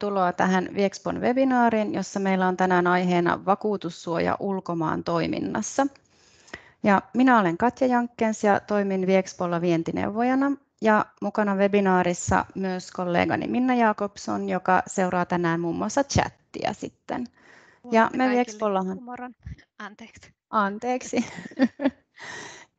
Tervetuloa tähän Viexpon webinaariin, jossa meillä on tänään aiheena vakuutussuoja ulkomaan toiminnassa. Ja minä olen Katja Jankkens ja toimin Viexpolla vientineuvojana ja mukana webinaarissa myös kollegani Minna Jakobson, joka seuraa tänään muun muassa chattia sitten. ja me Viexpollahan... Anteeksi. Anteeksi.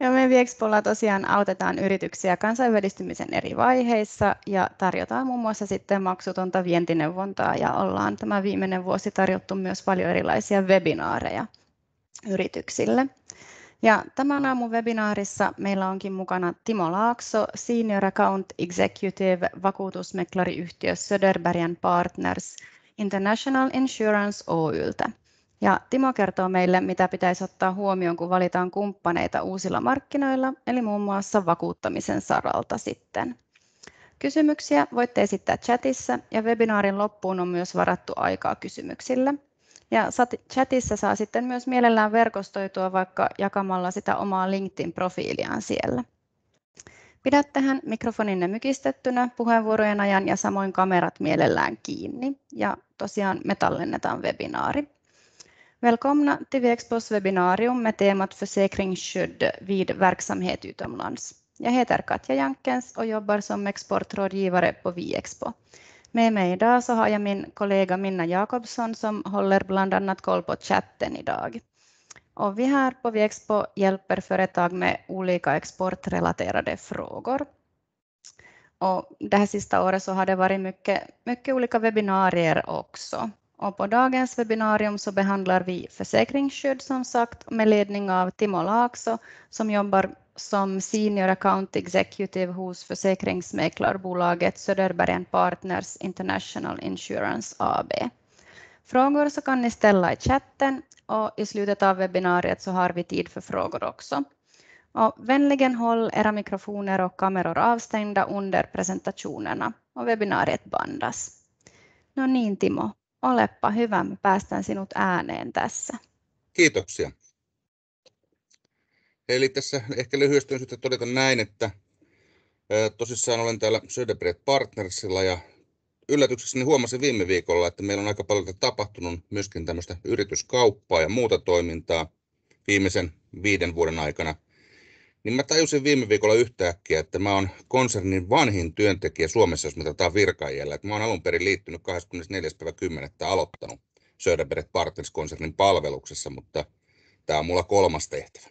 Ja me Viexpolla tosiaan autetaan yrityksiä kansainvälistymisen eri vaiheissa ja tarjotaan muun muassa sitten maksutonta vientineuvontaa ja ollaan tämä viimeinen vuosi tarjottu myös paljon erilaisia webinaareja yrityksille. Ja tämän aamun webinaarissa meillä onkin mukana Timo Laakso, Senior Account Executive vakuutusmeklariyhtiö Söderbergen Partners International Insurance Oyltä. Ja Timo kertoo meille, mitä pitäisi ottaa huomioon, kun valitaan kumppaneita uusilla markkinoilla, eli muun muassa vakuuttamisen saralta sitten. Kysymyksiä voitte esittää chatissa ja webinaarin loppuun on myös varattu aikaa kysymyksille. Ja chatissa saa sitten myös mielellään verkostoitua vaikka jakamalla sitä omaa LinkedIn-profiiliaan siellä. Pidät tähän mikrofoninne mykistettynä puheenvuorojen ajan ja samoin kamerat mielellään kiinni. Ja tosiaan me tallennetaan webinaari. Välkomna till Vexpos webbinarium med temat försäkringsskydd vid verksamhet utomlands. Jag heter Katja Jankens och jobbar som exportrådgivare på Viexpo. Med mig idag så har jag min kollega Minna Jakobsson som håller bland annat koll på chatten idag. Och vi här på Viexpo hjälper företag med olika exportrelaterade frågor. Och det här sista året så har det varit mycket, mycket olika webbinarier också. Och på dagens webbinarium så behandlar vi försäkringsskydd som sagt med ledning av Timo Laakso som jobbar som Senior Account Executive hos försäkringsmäklarbolaget Söderbergen Partners International Insurance AB. Frågor så kan ni ställa i chatten och i slutet av webbinariet så har vi tid för frågor också. Och vänligen håll era mikrofoner och kameror avstängda under presentationerna och webbinariet bandas. Nå, no Timo, Olepa hyvä, me päästään sinut ääneen tässä. Kiitoksia. Eli tässä ehkä lyhyesti on syytä todeta näin, että tosissaan olen täällä Söderbred Partnersilla ja yllätyksessäni huomasin viime viikolla, että meillä on aika paljon tapahtunut myöskin tämmöistä yrityskauppaa ja muuta toimintaa viimeisen viiden vuoden aikana – niin mä tajusin viime viikolla yhtäkkiä, että mä oon konsernin vanhin työntekijä Suomessa, jos mitataan virkaajalla. Mä oon alun perin liittynyt 24.10. aloittanut Söderberg Partners-konsernin palveluksessa, mutta tämä on mulla kolmas tehtävä.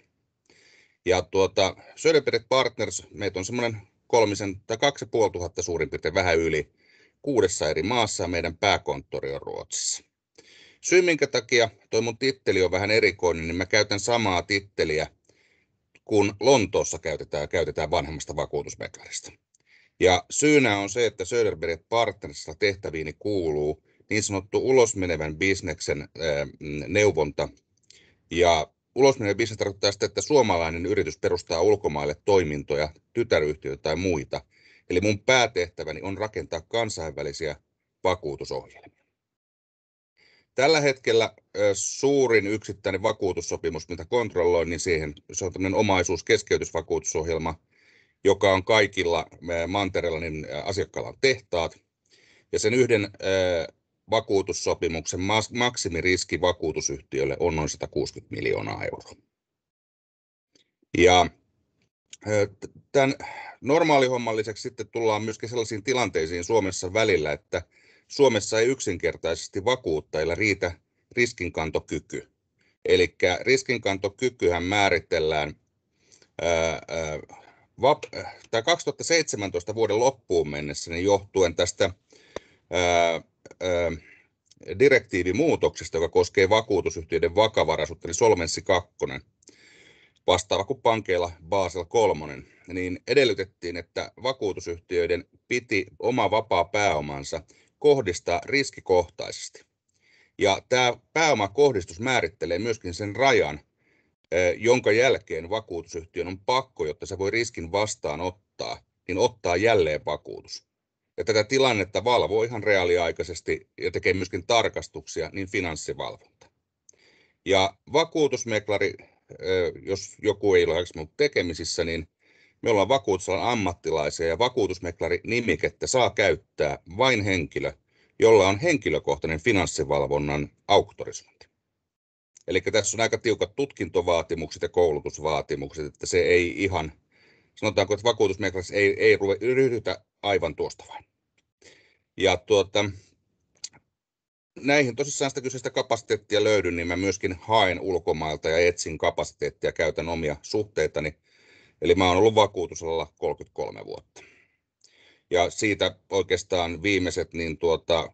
Ja tuota, Söderberg Partners, meitä on semmoinen kolmisen tai kaksi tuhatta suurin piirtein vähän yli kuudessa eri maassa ja meidän pääkonttori on Ruotsissa. Syy minkä takia toi mun titteli on vähän erikoinen, niin mä käytän samaa titteliä – kun Lontoossa käytetään, käytetään vanhemmasta vakuutusmekanista. Ja syynä on se, että Söderberg Partnersilla tehtäviini kuuluu niin sanottu ulosmenevän bisneksen neuvonta. Ja ulosmenevän bisnes tarkoittaa sitä, että suomalainen yritys perustaa ulkomaille toimintoja, tytäryhtiöitä tai muita. Eli mun päätehtäväni on rakentaa kansainvälisiä vakuutusohjelmia. Tällä hetkellä suurin yksittäinen vakuutussopimus, mitä kontrolloin, niin siihen, se on tämmöinen omaisuuskeskeytysvakuutusohjelma, joka on kaikilla mantereella, niin asiakkaillaan tehtaat. Ja sen yhden vakuutussopimuksen maksimiriski vakuutusyhtiölle on noin 160 miljoonaa euroa. Ja tämän lisäksi sitten tullaan myöskin sellaisiin tilanteisiin Suomessa välillä, että – Suomessa ei yksinkertaisesti vakuuttajilla riitä riskinkantokyky. Eli riskinkantokykyhän määritellään ää, ää, vap, tai 2017 vuoden loppuun mennessä niin johtuen tästä ää, ää, direktiivimuutoksesta, joka koskee vakuutusyhtiöiden vakavaraisuutta, eli Solvenssi 2, vastaava kuin pankeilla Basel 3, niin edellytettiin, että vakuutusyhtiöiden piti oma vapaa pääomansa – kohdistaa riskikohtaisesti. Ja tämä pääomakohdistus määrittelee myöskin sen rajan, jonka jälkeen vakuutusyhtiön on pakko, jotta se voi riskin vastaanottaa, niin ottaa jälleen vakuutus. Ja tätä tilannetta valvoo ihan reaaliaikaisesti ja tekee myöskin tarkastuksia, niin finanssivalvonta. Ja vakuutusmeklari, jos joku ei ole aikaisemmin ollut tekemisissä, niin me ollaan vakuutusalan ammattilaisia ja vakuutusmeklari nimikettä saa käyttää vain henkilö, jolla on henkilökohtainen finanssivalvonnan auktorisointi. Eli tässä on aika tiukat tutkintovaatimukset ja koulutusvaatimukset, että se ei ihan, sanotaanko, että vakuutusmeklarissa ei, ei ruve, ryhdytä aivan tuosta vain. Ja tuota, näihin tosissaan sitä kyseistä kapasiteettia löydy, niin mä myöskin haen ulkomailta ja etsin kapasiteettia, käytän omia suhteitani Eli mä oon ollut vakuutusalalla 33 vuotta. Ja siitä oikeastaan viimeiset niin tuota,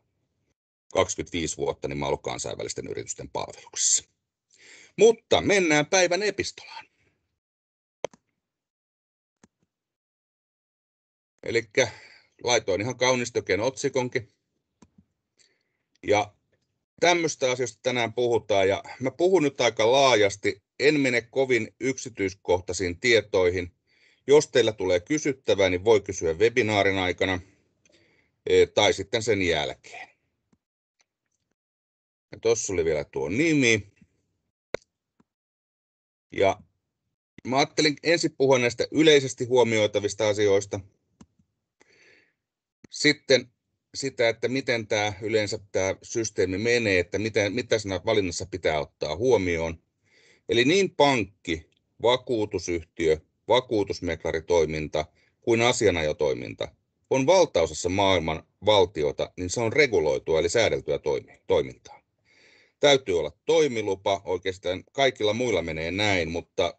25 vuotta niin mä oon ollut kansainvälisten yritysten palveluksessa. Mutta mennään päivän epistolaan. Eli laitoin ihan kaunistokeen otsikonkin. Ja tämmöistä asioista tänään puhutaan ja mä puhun nyt aika laajasti. En mene kovin yksityiskohtaisiin tietoihin. Jos teillä tulee kysyttävää, niin voi kysyä webinaarin aikana eh, tai sitten sen jälkeen. Ja tuossa oli vielä tuo nimi. Ja mä ajattelin ensin puhua näistä yleisesti huomioitavista asioista. Sitten sitä, että miten tämä yleensä tämä systeemi menee, että mitä, mitä siinä valinnassa pitää ottaa huomioon. Eli niin pankki, vakuutusyhtiö, vakuutusmeklaritoiminta kuin asianajotoiminta on valtaosassa maailman valtiota, niin se on reguloitua eli säädeltyä toimintaa. Täytyy olla toimilupa, oikeastaan kaikilla muilla menee näin, mutta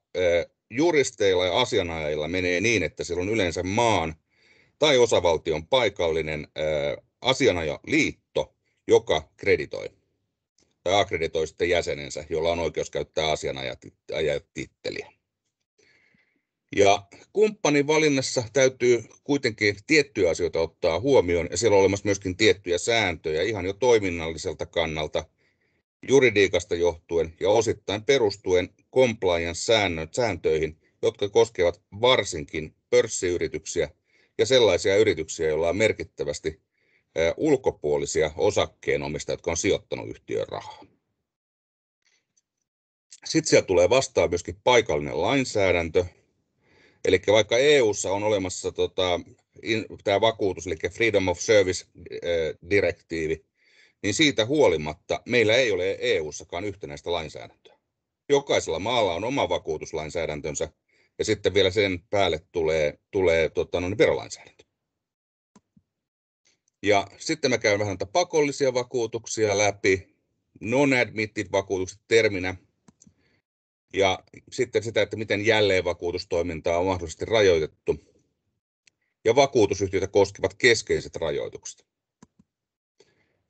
juristeilla ja asianajajilla menee niin, että siellä on yleensä maan tai osavaltion paikallinen asianajaliitto, joka kreditoi tai akkreditoi sitten jäsenensä, jolla on oikeus käyttää asianajatitteliä. Ja kumppanin valinnassa täytyy kuitenkin tiettyjä asioita ottaa huomioon, ja siellä on olemassa myöskin tiettyjä sääntöjä ihan jo toiminnalliselta kannalta, juridiikasta johtuen ja osittain perustuen compliance-sääntöihin, jotka koskevat varsinkin pörssiyrityksiä ja sellaisia yrityksiä, joilla on merkittävästi ulkopuolisia osakkeenomistajia, jotka on sijoittanut yhtiön rahaa. Sitten siellä tulee vastaan myöskin paikallinen lainsäädäntö. Eli vaikka EU:ssa on olemassa tota, in, tämä vakuutus, eli Freedom of Service-direktiivi, niin siitä huolimatta meillä ei ole EU:ssakaan yhtenäistä lainsäädäntöä. Jokaisella maalla on oma vakuutuslainsäädäntönsä, ja sitten vielä sen päälle tulee, tulee tota, no, niin, verolainsäädäntö. Ja sitten mä käyn vähän näitä pakollisia vakuutuksia läpi, non-admitted vakuutukset terminä, ja sitten sitä, että miten vakuutustoimintaa on mahdollisesti rajoitettu, ja vakuutusyhtiötä koskevat keskeiset rajoitukset.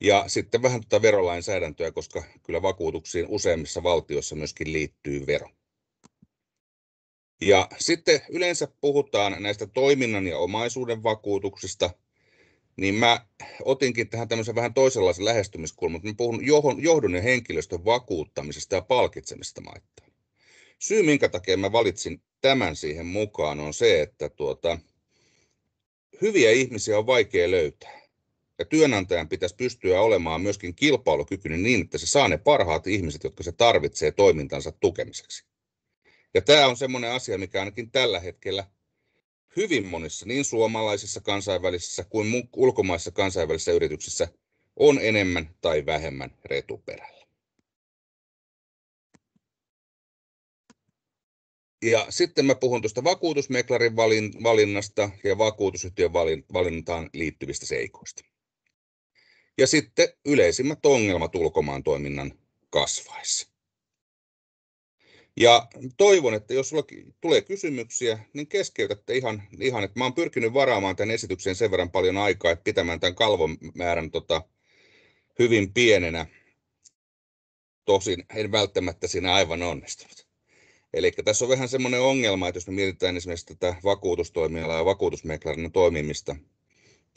Ja sitten vähän tuota verolainsäädäntöä, koska kyllä vakuutuksiin useimmissa valtioissa myöskin liittyy vero. Ja sitten yleensä puhutaan näistä toiminnan ja omaisuuden vakuutuksista – niin mä otinkin tähän tämmöisen vähän toisenlaisen lähestymiskulman, mä puhun johon, johdon ja henkilöstön vakuuttamisesta ja palkitsemisesta maittain. Syy, minkä takia mä valitsin tämän siihen mukaan, on se, että tuota, hyviä ihmisiä on vaikea löytää. Ja työnantajan pitäisi pystyä olemaan myöskin kilpailukykyinen niin, että se saa ne parhaat ihmiset, jotka se tarvitsee toimintansa tukemiseksi. Ja tämä on semmoinen asia, mikä ainakin tällä hetkellä – hyvin monissa, niin suomalaisissa kansainvälisissä kuin ulkomaissa kansainvälisissä yrityksissä, on enemmän tai vähemmän retuperällä. Ja sitten mä puhun tuosta vakuutusmeklarin valinnasta ja vakuutusyhtiön valintaan liittyvistä seikoista. Ja sitten yleisimmät ongelmat ulkomaan toiminnan kasvaessa. Ja toivon, että jos sulla tulee kysymyksiä, niin keskeytätte ihan, ihan että mä oon pyrkinyt varaamaan tämän esityksen sen verran paljon aikaa, että pitämään tämän kalvon määrän tota, hyvin pienenä. Tosin en välttämättä siinä aivan onnistunut. Eli tässä on vähän semmoinen ongelma, että jos me mietitään esimerkiksi tätä vakuutustoimialaa ja vakuutusmeklarin toimimista,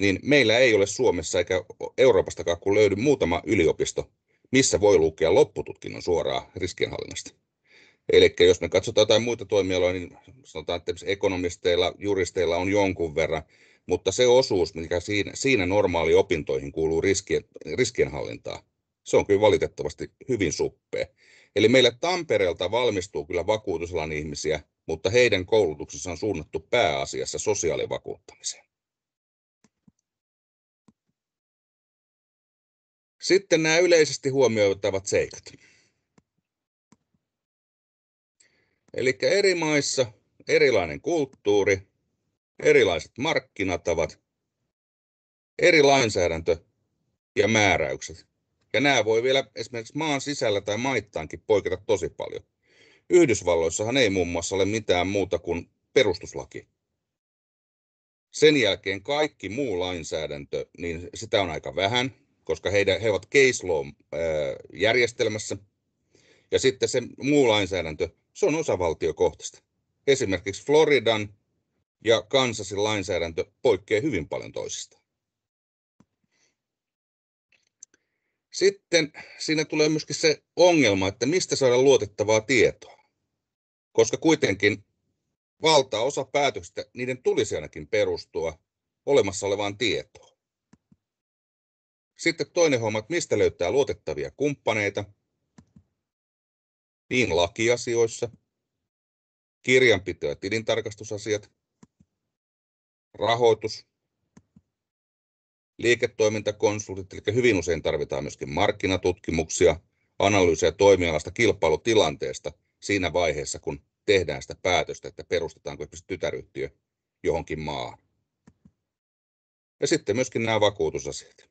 niin meillä ei ole Suomessa eikä Euroopastakaan kun löydy muutama yliopisto, missä voi lukea loppututkinnon suoraan riskienhallinnasta. Eli jos me katsotaan jotain muita toimialoja, niin sanotaan, että ekonomisteilla, juristeilla on jonkun verran, mutta se osuus, mikä siinä, siinä normaali opintoihin kuuluu riskien, riskienhallintaa, se on kyllä valitettavasti hyvin suppea. Eli meillä Tampereelta valmistuu kyllä vakuutusalan ihmisiä, mutta heidän koulutuksensa on suunnattu pääasiassa sosiaalivakuuttamiseen. Sitten nämä yleisesti huomioitavat seikat. Eli eri maissa erilainen kulttuuri, erilaiset markkinatavat, eri lainsäädäntö ja määräykset. Ja nämä voi vielä esimerkiksi maan sisällä tai maittaankin poiketa tosi paljon. Yhdysvalloissahan ei muun muassa ole mitään muuta kuin perustuslaki. Sen jälkeen kaikki muu lainsäädäntö, niin sitä on aika vähän, koska heidän, he ovat case law järjestelmässä – ja sitten se muu lainsäädäntö, se on osavaltiokohtaista. Esimerkiksi Floridan ja Kansasin lainsäädäntö poikkeaa hyvin paljon toisistaan. Sitten siinä tulee myöskin se ongelma, että mistä saada luotettavaa tietoa. Koska kuitenkin valtaosa päätöksistä, niiden tulisi ainakin perustua olemassa olevaan tietoon. Sitten toinen homma, että mistä löytää luotettavia kumppaneita – niin lakiasioissa, kirjanpito- ja tilintarkastusasiat, rahoitus, liiketoimintakonsultit, eli hyvin usein tarvitaan myöskin markkinatutkimuksia, analyysiä toimialasta kilpailutilanteesta siinä vaiheessa, kun tehdään sitä päätöstä, että perustetaanko esimerkiksi tytäryhtiö johonkin maahan. Ja sitten myöskin nämä vakuutusasiat.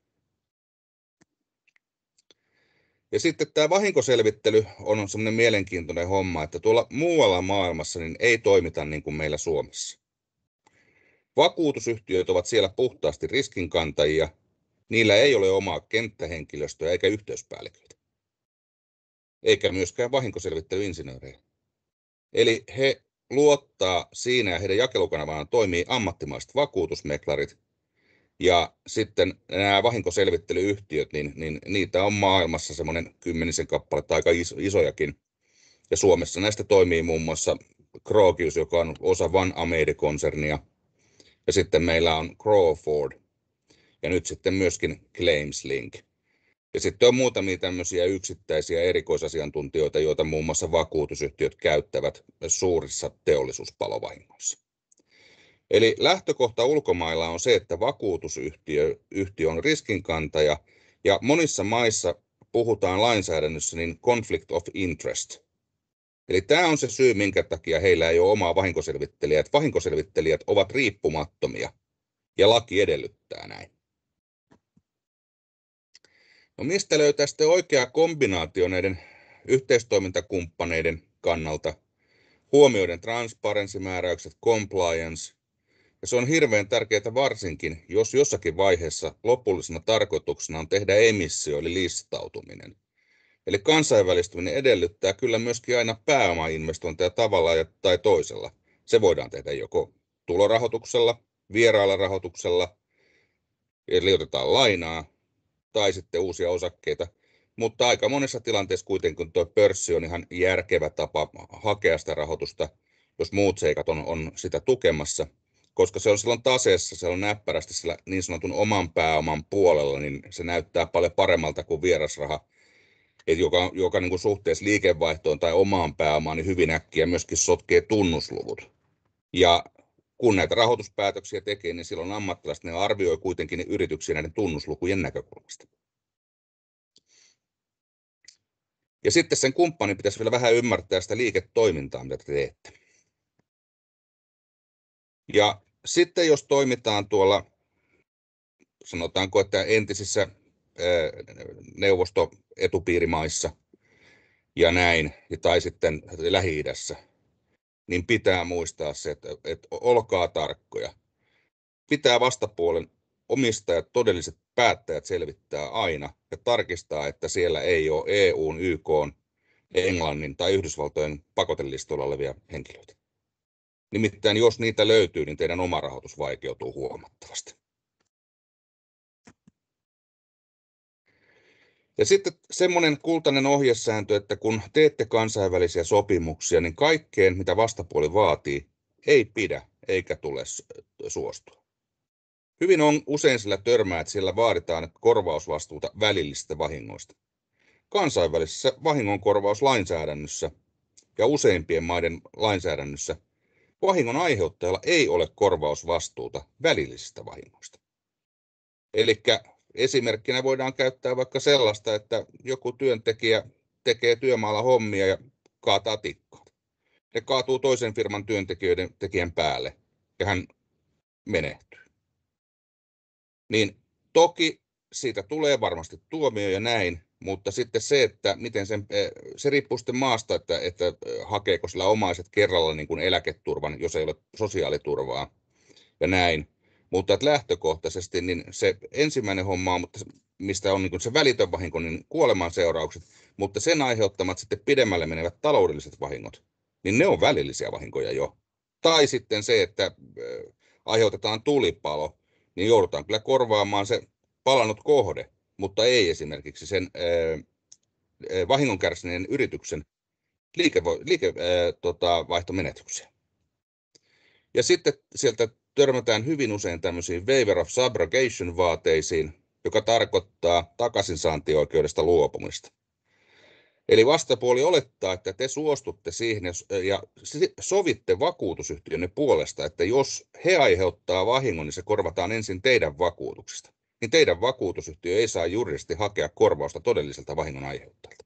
Ja sitten tämä vahinkoselvittely on semmoinen mielenkiintoinen homma, että tuolla muualla maailmassa niin ei toimita niin kuin meillä Suomessa. Vakuutusyhtiöt ovat siellä puhtaasti riskinkantajia. Niillä ei ole omaa kenttähenkilöstöä eikä yhteyspäälliköitä. Eikä myöskään vahinkoselvittelyinsinöörejä. Eli he luottaa siinä ja heidän jakelukanavanaan toimii ammattimaiset vakuutusmeklarit, ja sitten nämä vahinkoselvittelyyhtiöt, niin, niin niitä on maailmassa semmoinen kymmenisen tai aika iso, isojakin. Ja Suomessa näistä toimii muun muassa Krogius, joka on osa Van Amede-konsernia. Ja sitten meillä on Crawford. Ja nyt sitten myöskin ClaimsLink. Ja sitten on muutamia tämmöisiä yksittäisiä erikoisasiantuntijoita, joita muun muassa vakuutusyhtiöt käyttävät suurissa teollisuuspalovahingoissa. Eli lähtökohta ulkomailla on se, että vakuutusyhtiö yhtiö on riskinkantaja, ja monissa maissa puhutaan lainsäädännössä niin conflict of interest. Eli tämä on se syy, minkä takia heillä ei ole omaa vahinkoselvittelijää. Vahinkoselvittelijät ovat riippumattomia, ja laki edellyttää näin. No mistä löytää sitten oikea kombinaatio näiden yhteistoimintakumppaneiden kannalta huomioiden transparency-määräykset, compliance, ja se on hirveän tärkeää varsinkin, jos jossakin vaiheessa lopullisena tarkoituksena on tehdä emissio eli listautuminen. Eli kansainvälistyminen edellyttää kyllä myöskin aina pääomainvestointeja tavalla tai toisella. Se voidaan tehdä joko tulorahoituksella, vieraalla rahoituksella, eli otetaan lainaa tai sitten uusia osakkeita. Mutta aika monessa tilanteessa kuitenkin tuo pörssi on ihan järkevä tapa hakea sitä rahoitusta, jos muut seikat on, on sitä tukemassa – koska se on silloin taseessa, se on näppärästi sillä niin sanotun oman pääoman puolella, niin se näyttää paljon paremmalta kuin vierasraha, Et joka, joka niin kuin suhteessa liikevaihtoon tai omaan pääomaan niin hyvin äkkiä myöskin sotkee tunnusluvut. Ja kun näitä rahoituspäätöksiä tekee, niin silloin ammattilaiset ne arvioi kuitenkin ne yrityksiä näiden tunnuslukujen näkökulmasta. Ja sitten sen kumppanin pitäisi vielä vähän ymmärtää sitä liiketoimintaa, mitä te teette. Ja sitten jos toimitaan tuolla, sanotaanko, että entisissä neuvostoetupiirimaissa ja näin, tai sitten lähi niin pitää muistaa se, että, että olkaa tarkkoja. Pitää vastapuolen omistajat, todelliset päättäjät selvittää aina ja tarkistaa, että siellä ei ole EUn, YK, Englannin tai Yhdysvaltojen pakotelistolla olevia henkilöitä. Nimittäin jos niitä löytyy, niin teidän oma rahoitus vaikeutuu huomattavasti. Ja sitten semmoinen kultainen ohjesääntö, että kun teette kansainvälisiä sopimuksia, niin kaikkeen, mitä vastapuoli vaatii, ei pidä eikä tule suostua. Hyvin on usein sillä törmää, että siellä vaaditaan korvausvastuuta välillisistä vahingoista. Kansainvälisessä vahingonkorvauslainsäädännössä ja useimpien maiden lainsäädännössä vahingon aiheuttajalla ei ole korvausvastuuta välillisistä vahingoista. Eli esimerkkinä voidaan käyttää vaikka sellaista, että joku työntekijä tekee työmaalla hommia ja kaataa tikkaa. Ne kaatuu toisen firman työntekijöiden tekijän päälle ja hän menehtyy. Niin toki siitä tulee varmasti tuomio ja näin, mutta sitten se, että miten sen, eh, se riippuu sitten maasta, että, että eh, hakeeko sillä omaiset kerralla niin kuin eläketurvan, jos ei ole sosiaaliturvaa ja näin. Mutta että lähtökohtaisesti niin se ensimmäinen homma, mutta mistä on niin kuin se välitön vahinko, niin kuoleman seuraukset, mutta sen aiheuttamat sitten pidemmälle menevät taloudelliset vahingot, niin ne on välillisiä vahinkoja jo. Tai sitten se, että eh, aiheutetaan tulipalo, niin joudutaan kyllä korvaamaan se palanut kohde mutta ei esimerkiksi sen ää, vahingon kärsineen yrityksen liikevo- liike, tota, Ja sitten sieltä törmätään hyvin usein tämmöisiin waiver of subrogation vaateisiin, joka tarkoittaa takaisinsaantioikeudesta luopumista. Eli vastapuoli olettaa, että te suostutte siihen ja sovitte vakuutusyhtiönne puolesta, että jos he aiheuttaa vahingon, niin se korvataan ensin teidän vakuutuksesta niin teidän vakuutusyhtiö ei saa juridisesti hakea korvausta todelliselta vahingon aiheuttajalta.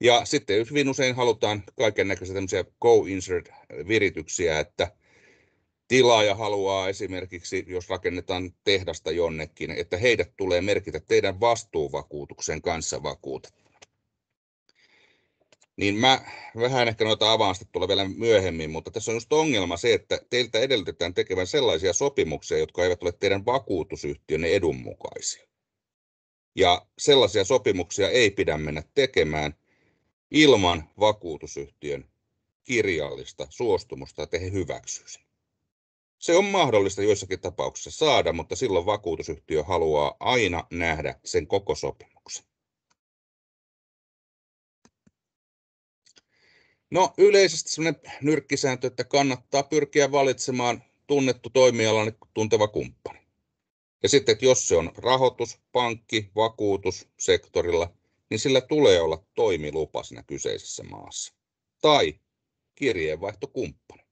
Ja sitten hyvin usein halutaan kaiken näköisiä tämmöisiä co-insert-virityksiä, että tilaaja haluaa esimerkiksi, jos rakennetaan tehdasta jonnekin, että heidät tulee merkitä teidän vastuuvakuutuksen kanssa vakuutettu. Niin mä vähän ehkä noita avaan sitten tulla vielä myöhemmin, mutta tässä on just ongelma se, että teiltä edellytetään tekevän sellaisia sopimuksia, jotka eivät ole teidän vakuutusyhtiönne edun mukaisia. Ja sellaisia sopimuksia ei pidä mennä tekemään ilman vakuutusyhtiön kirjallista suostumusta, että he hyväksyisivät. Se on mahdollista joissakin tapauksissa saada, mutta silloin vakuutusyhtiö haluaa aina nähdä sen koko sopimuksen. No yleisesti sellainen nyrkkisääntö, että kannattaa pyrkiä valitsemaan tunnettu toimialan tunteva kumppani. Ja sitten, että jos se on rahoitus, pankki, vakuutus sektorilla, niin sillä tulee olla toimilupa siinä kyseisessä maassa. Tai kirjeenvaihtokumppani.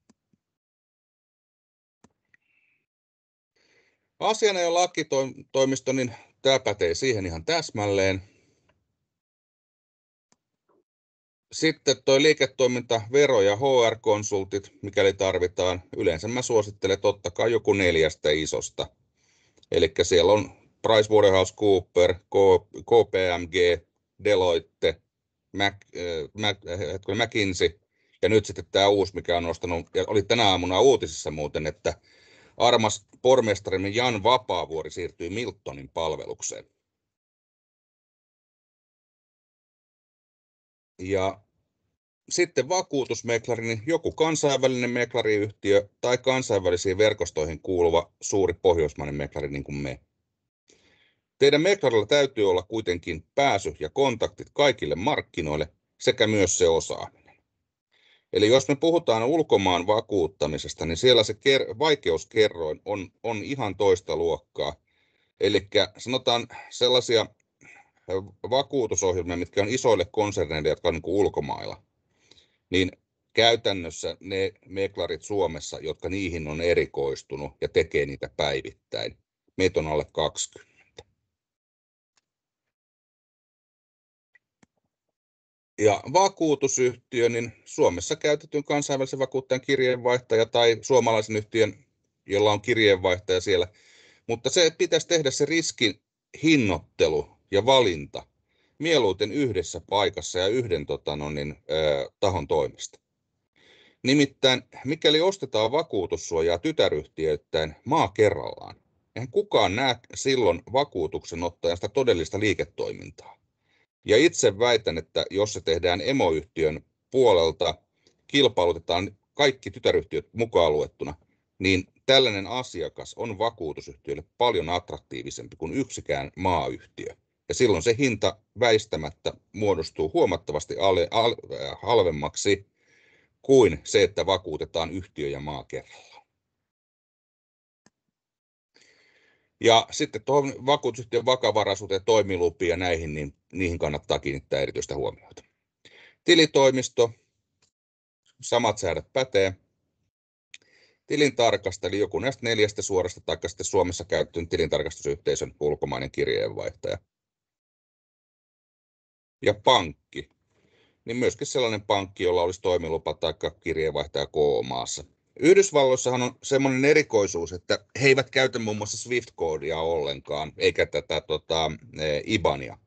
Asiana ja lakitoimisto, niin tämä pätee siihen ihan täsmälleen. Sitten liiketoiminta, vero ja HR-konsultit, mikäli tarvitaan. Yleensä mä suosittelen totta kai joku neljästä isosta. Eli siellä on PricewaterhouseCooper, KPMG, Deloitte, Mac, äh, Mac, äh, McKinsey ja nyt sitten tämä uusi, mikä on nostanut, ja oli tänä aamuna uutisissa muuten, että armas pormestarimme Jan Vapaavuori siirtyy Miltonin palvelukseen. Ja sitten vakuutusmeklari, niin joku kansainvälinen meklariyhtiö tai kansainvälisiin verkostoihin kuuluva suuri pohjoismainen meklari niin kuin me. Teidän meklarilla täytyy olla kuitenkin pääsy ja kontaktit kaikille markkinoille sekä myös se osaaminen. Eli jos me puhutaan ulkomaan vakuuttamisesta, niin siellä se ker- vaikeuskerroin on, on ihan toista luokkaa. Eli sanotaan sellaisia vakuutusohjelmia, mitkä on isoille konserneille, jotka on niin ulkomailla niin käytännössä ne meklarit Suomessa, jotka niihin on erikoistunut ja tekee niitä päivittäin, meitä on alle 20. Ja vakuutusyhtiö, niin Suomessa käytetyn kansainvälisen vakuuttajan kirjeenvaihtaja tai suomalaisen yhtiön, jolla on kirjeenvaihtaja siellä, mutta se pitäisi tehdä se riskin hinnoittelu ja valinta mieluiten yhdessä paikassa ja yhden tota, no, niin, ö, tahon toimesta. Nimittäin, mikäli ostetaan vakuutussuojaa tytäryhtiöittäin maa kerrallaan, eihän kukaan näe silloin vakuutuksen ottajasta todellista liiketoimintaa. Ja itse väitän, että jos se tehdään emoyhtiön puolelta, kilpailutetaan kaikki tytäryhtiöt mukaan luettuna, niin tällainen asiakas on vakuutusyhtiölle paljon attraktiivisempi kuin yksikään maayhtiö ja silloin se hinta väistämättä muodostuu huomattavasti ale, al, äh, halvemmaksi kuin se, että vakuutetaan yhtiö ja maa kerrallaan. Ja sitten tuohon vakuutusyhtiön vakavaraisuuteen, toimilupiin ja näihin, niin niihin kannattaa kiinnittää erityistä huomiota. Tilitoimisto, samat säädöt pätee. eli joku näistä neljästä suorasta tai sitten Suomessa käyttöön tilintarkastusyhteisön ulkomainen kirjeenvaihtaja ja pankki, niin myöskin sellainen pankki, jolla olisi toimilupa tai kirjeenvaihtaja k maassa Yhdysvalloissahan on semmoinen erikoisuus, että he eivät käytä muun muassa SWIFT-koodia ollenkaan, eikä tätä tota, e, IBANia.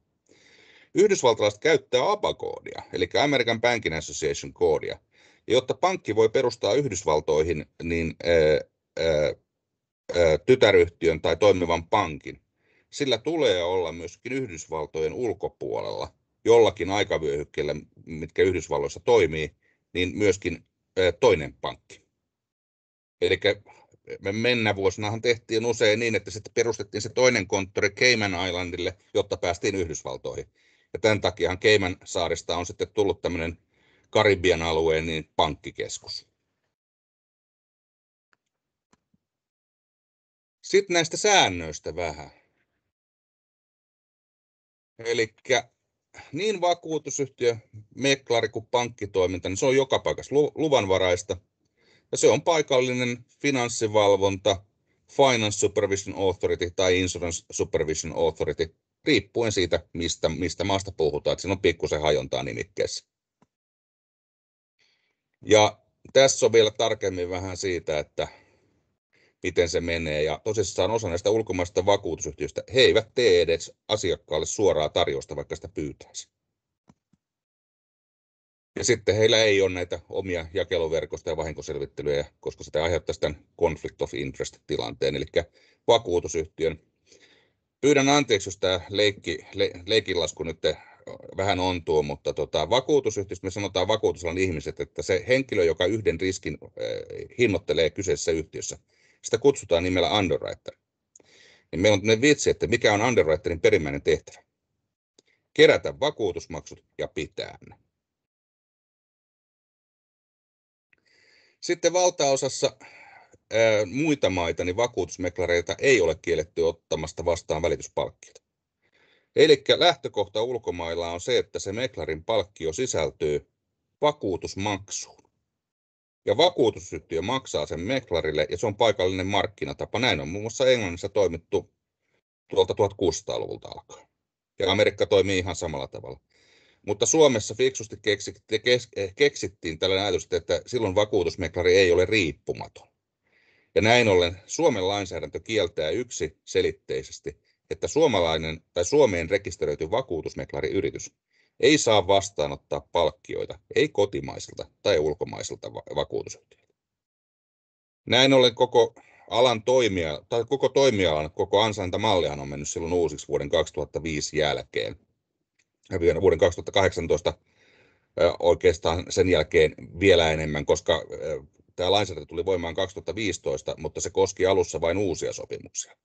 Yhdysvaltalaiset käyttää ABA-koodia, eli American Banking Association koodia. Ja jotta pankki voi perustaa Yhdysvaltoihin niin, e, e, e tytäryhtiön tai toimivan pankin, sillä tulee olla myöskin Yhdysvaltojen ulkopuolella jollakin aikavyöhykkeellä, mitkä Yhdysvalloissa toimii, niin myöskin toinen pankki. Eli me mennä vuosinahan tehtiin usein niin, että sitten perustettiin se toinen konttori Cayman Islandille, jotta päästiin Yhdysvaltoihin. Ja tämän takiahan Cayman saarista on sitten tullut tämmöinen Karibian alueen niin pankkikeskus. Sitten näistä säännöistä vähän. Eli niin vakuutusyhtiö, meklari kuin pankkitoiminta, niin se on joka paikassa luvanvaraista. Ja se on paikallinen finanssivalvonta, Finance Supervision Authority tai Insurance Supervision Authority, riippuen siitä, mistä, mistä maasta puhutaan. Että siinä on pikkusen hajontaa nimikkeessä. Ja tässä on vielä tarkemmin vähän siitä, että miten se menee. Ja tosissaan osa näistä ulkomaista vakuutusyhtiöistä, he eivät tee edes asiakkaalle suoraa tarjousta, vaikka sitä pyytäisi. Ja sitten heillä ei ole näitä omia jakeluverkostoja ja vahinkoselvittelyjä, koska sitä aiheuttaa tämän conflict of interest tilanteen, eli vakuutusyhtiön. Pyydän anteeksi, jos tämä leikki, le, leikinlasku nyt vähän ontuu, mutta tota, vakuutusyhtiössä me sanotaan vakuutusalan ihmiset, että se henkilö, joka yhden riskin eh, hinnoittelee kyseisessä yhtiössä, sitä kutsutaan nimellä underwriter. Niin meillä on tämmöinen vitsi, että mikä on underwriterin perimmäinen tehtävä? Kerätä vakuutusmaksut ja pitää ne. Sitten valtaosassa ää, muita maita, niin vakuutusmeklareita ei ole kielletty ottamasta vastaan välityspalkkiota. Eli lähtökohta ulkomailla on se, että se meklarin palkkio sisältyy vakuutusmaksuun ja vakuutusyhtiö maksaa sen meklarille ja se on paikallinen markkinatapa. Näin on muun muassa Englannissa toimittu tuolta 1600-luvulta alkaen. Ja Amerikka toimii ihan samalla tavalla. Mutta Suomessa fiksusti eh, keksittiin tällainen ajatus, että silloin vakuutusmeklari ei ole riippumaton. Ja näin ollen Suomen lainsäädäntö kieltää yksi selitteisesti, että suomalainen tai Suomeen rekisteröity vakuutusmeklariyritys ei saa vastaanottaa palkkioita, ei kotimaisilta tai ulkomaisilta vakuutusyhtiöiltä. Näin ollen koko alan toimia, tai koko toimialan, koko ansaintamallihan on mennyt silloin uusiksi vuoden 2005 jälkeen. Ja vuoden 2018 oikeastaan sen jälkeen vielä enemmän, koska tämä lainsäädäntö tuli voimaan 2015, mutta se koski alussa vain uusia sopimuksia.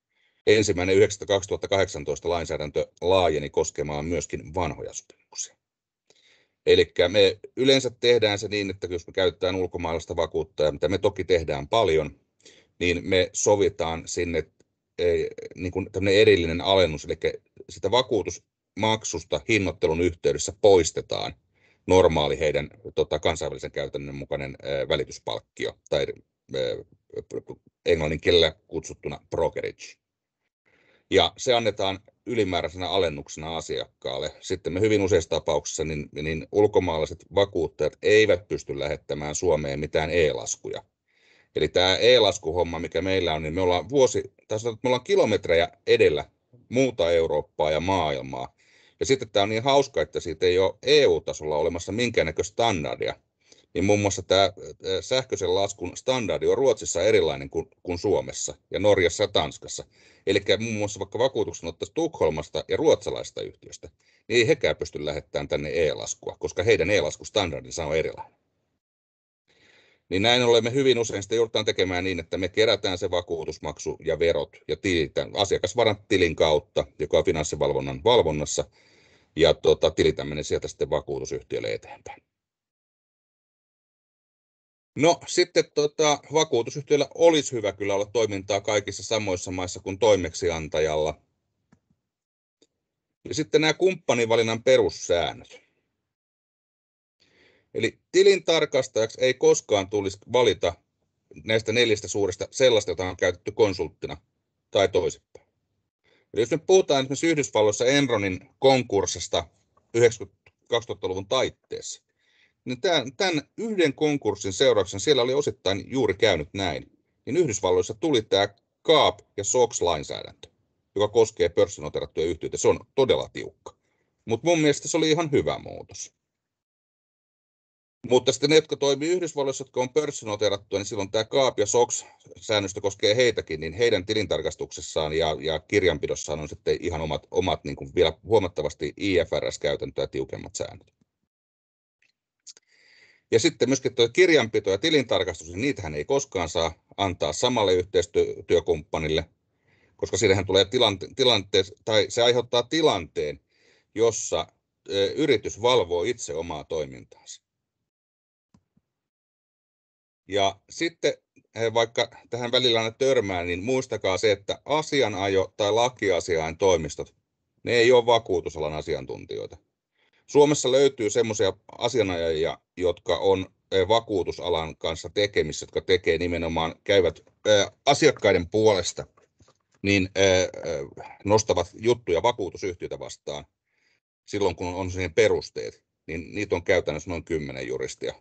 Ensimmäinen 9.2018 lainsäädäntö laajeni koskemaan myöskin vanhoja sopimuksia. Eli me yleensä tehdään se niin, että jos me käytetään ulkomaalaista vakuuttaja, mitä me toki tehdään paljon, niin me sovitaan sinne e, niin kuin tämmöinen erillinen alennus, eli sitä vakuutusmaksusta hinnoittelun yhteydessä poistetaan normaali heidän tota, kansainvälisen käytännön mukainen ää, e, välityspalkkio, tai ää, e, englannin kielellä kutsuttuna brokerage ja se annetaan ylimääräisenä alennuksena asiakkaalle. Sitten me hyvin useissa tapauksissa niin, niin ulkomaalaiset vakuuttajat eivät pysty lähettämään Suomeen mitään e-laskuja. Eli tämä e-laskuhomma, mikä meillä on, niin me ollaan, vuosi, tai sanotaan, me ollaan kilometrejä edellä muuta Eurooppaa ja maailmaa. Ja sitten tämä on niin hauska, että siitä ei ole EU-tasolla olemassa minkäännäköistä standardia niin muun muassa tämä sähköisen laskun standardi on Ruotsissa erilainen kuin, kuin Suomessa ja Norjassa ja Tanskassa. Eli muun muassa vaikka vakuutuksen ottaisi Tukholmasta ja ruotsalaista yhtiöstä, niin ei hekään pysty lähettämään tänne e-laskua, koska heidän e-laskustandardinsa on erilainen. Niin näin olemme hyvin usein sitä joudutaan tekemään niin, että me kerätään se vakuutusmaksu ja verot ja tilitään asiakasvaran tilin kautta, joka on finanssivalvonnan valvonnassa, ja tota, tilitämme ne sieltä sitten vakuutusyhtiölle eteenpäin. No sitten tota, vakuutusyhtiöllä olisi hyvä kyllä olla toimintaa kaikissa samoissa maissa kuin toimeksiantajalla. Ja sitten nämä kumppanivalinnan perussäännöt. Eli tilintarkastajaksi ei koskaan tulisi valita näistä neljästä suuresta sellaista, jota on käytetty konsulttina tai toisinpäin. Eli jos me puhutaan esimerkiksi Yhdysvalloissa Enronin konkurssista 90, 2000-luvun taitteessa, niin tämän, tämän yhden konkurssin seurauksena siellä oli osittain juuri käynyt näin. Niin Yhdysvalloissa tuli tämä Kaap ja SOX-lainsäädäntö, joka koskee pörssinoterattuja yhtiöitä. Se on todella tiukka. Mutta mun mielestä se oli ihan hyvä muutos. Mutta sitten ne, jotka toimii Yhdysvalloissa, jotka on pörssinoterattuja, niin silloin tämä Kaap ja SOX-säännöstö koskee heitäkin, niin heidän tilintarkastuksessaan ja, ja kirjanpidossaan on sitten ihan omat, omat niin kuin vielä huomattavasti IFRS-käytäntöä tiukemmat säännöt. Ja sitten myöskin tuo kirjanpito ja tilintarkastus, niin niitähän ei koskaan saa antaa samalle yhteistyökumppanille, koska siinähän tulee tilante- tilante- tai se aiheuttaa tilanteen, jossa e, yritys valvoo itse omaa toimintaansa. Ja sitten vaikka tähän välillä aina törmää, niin muistakaa se, että asianajo- tai lakiasiain toimistot, ne ei ole vakuutusalan asiantuntijoita. Suomessa löytyy semmoisia asianajajia, jotka on vakuutusalan kanssa tekemissä, jotka tekee nimenomaan, käyvät ää, asiakkaiden puolesta, niin ää, nostavat juttuja vakuutusyhtiötä vastaan silloin, kun on siihen perusteet, niin niitä on käytännössä noin kymmenen juristia,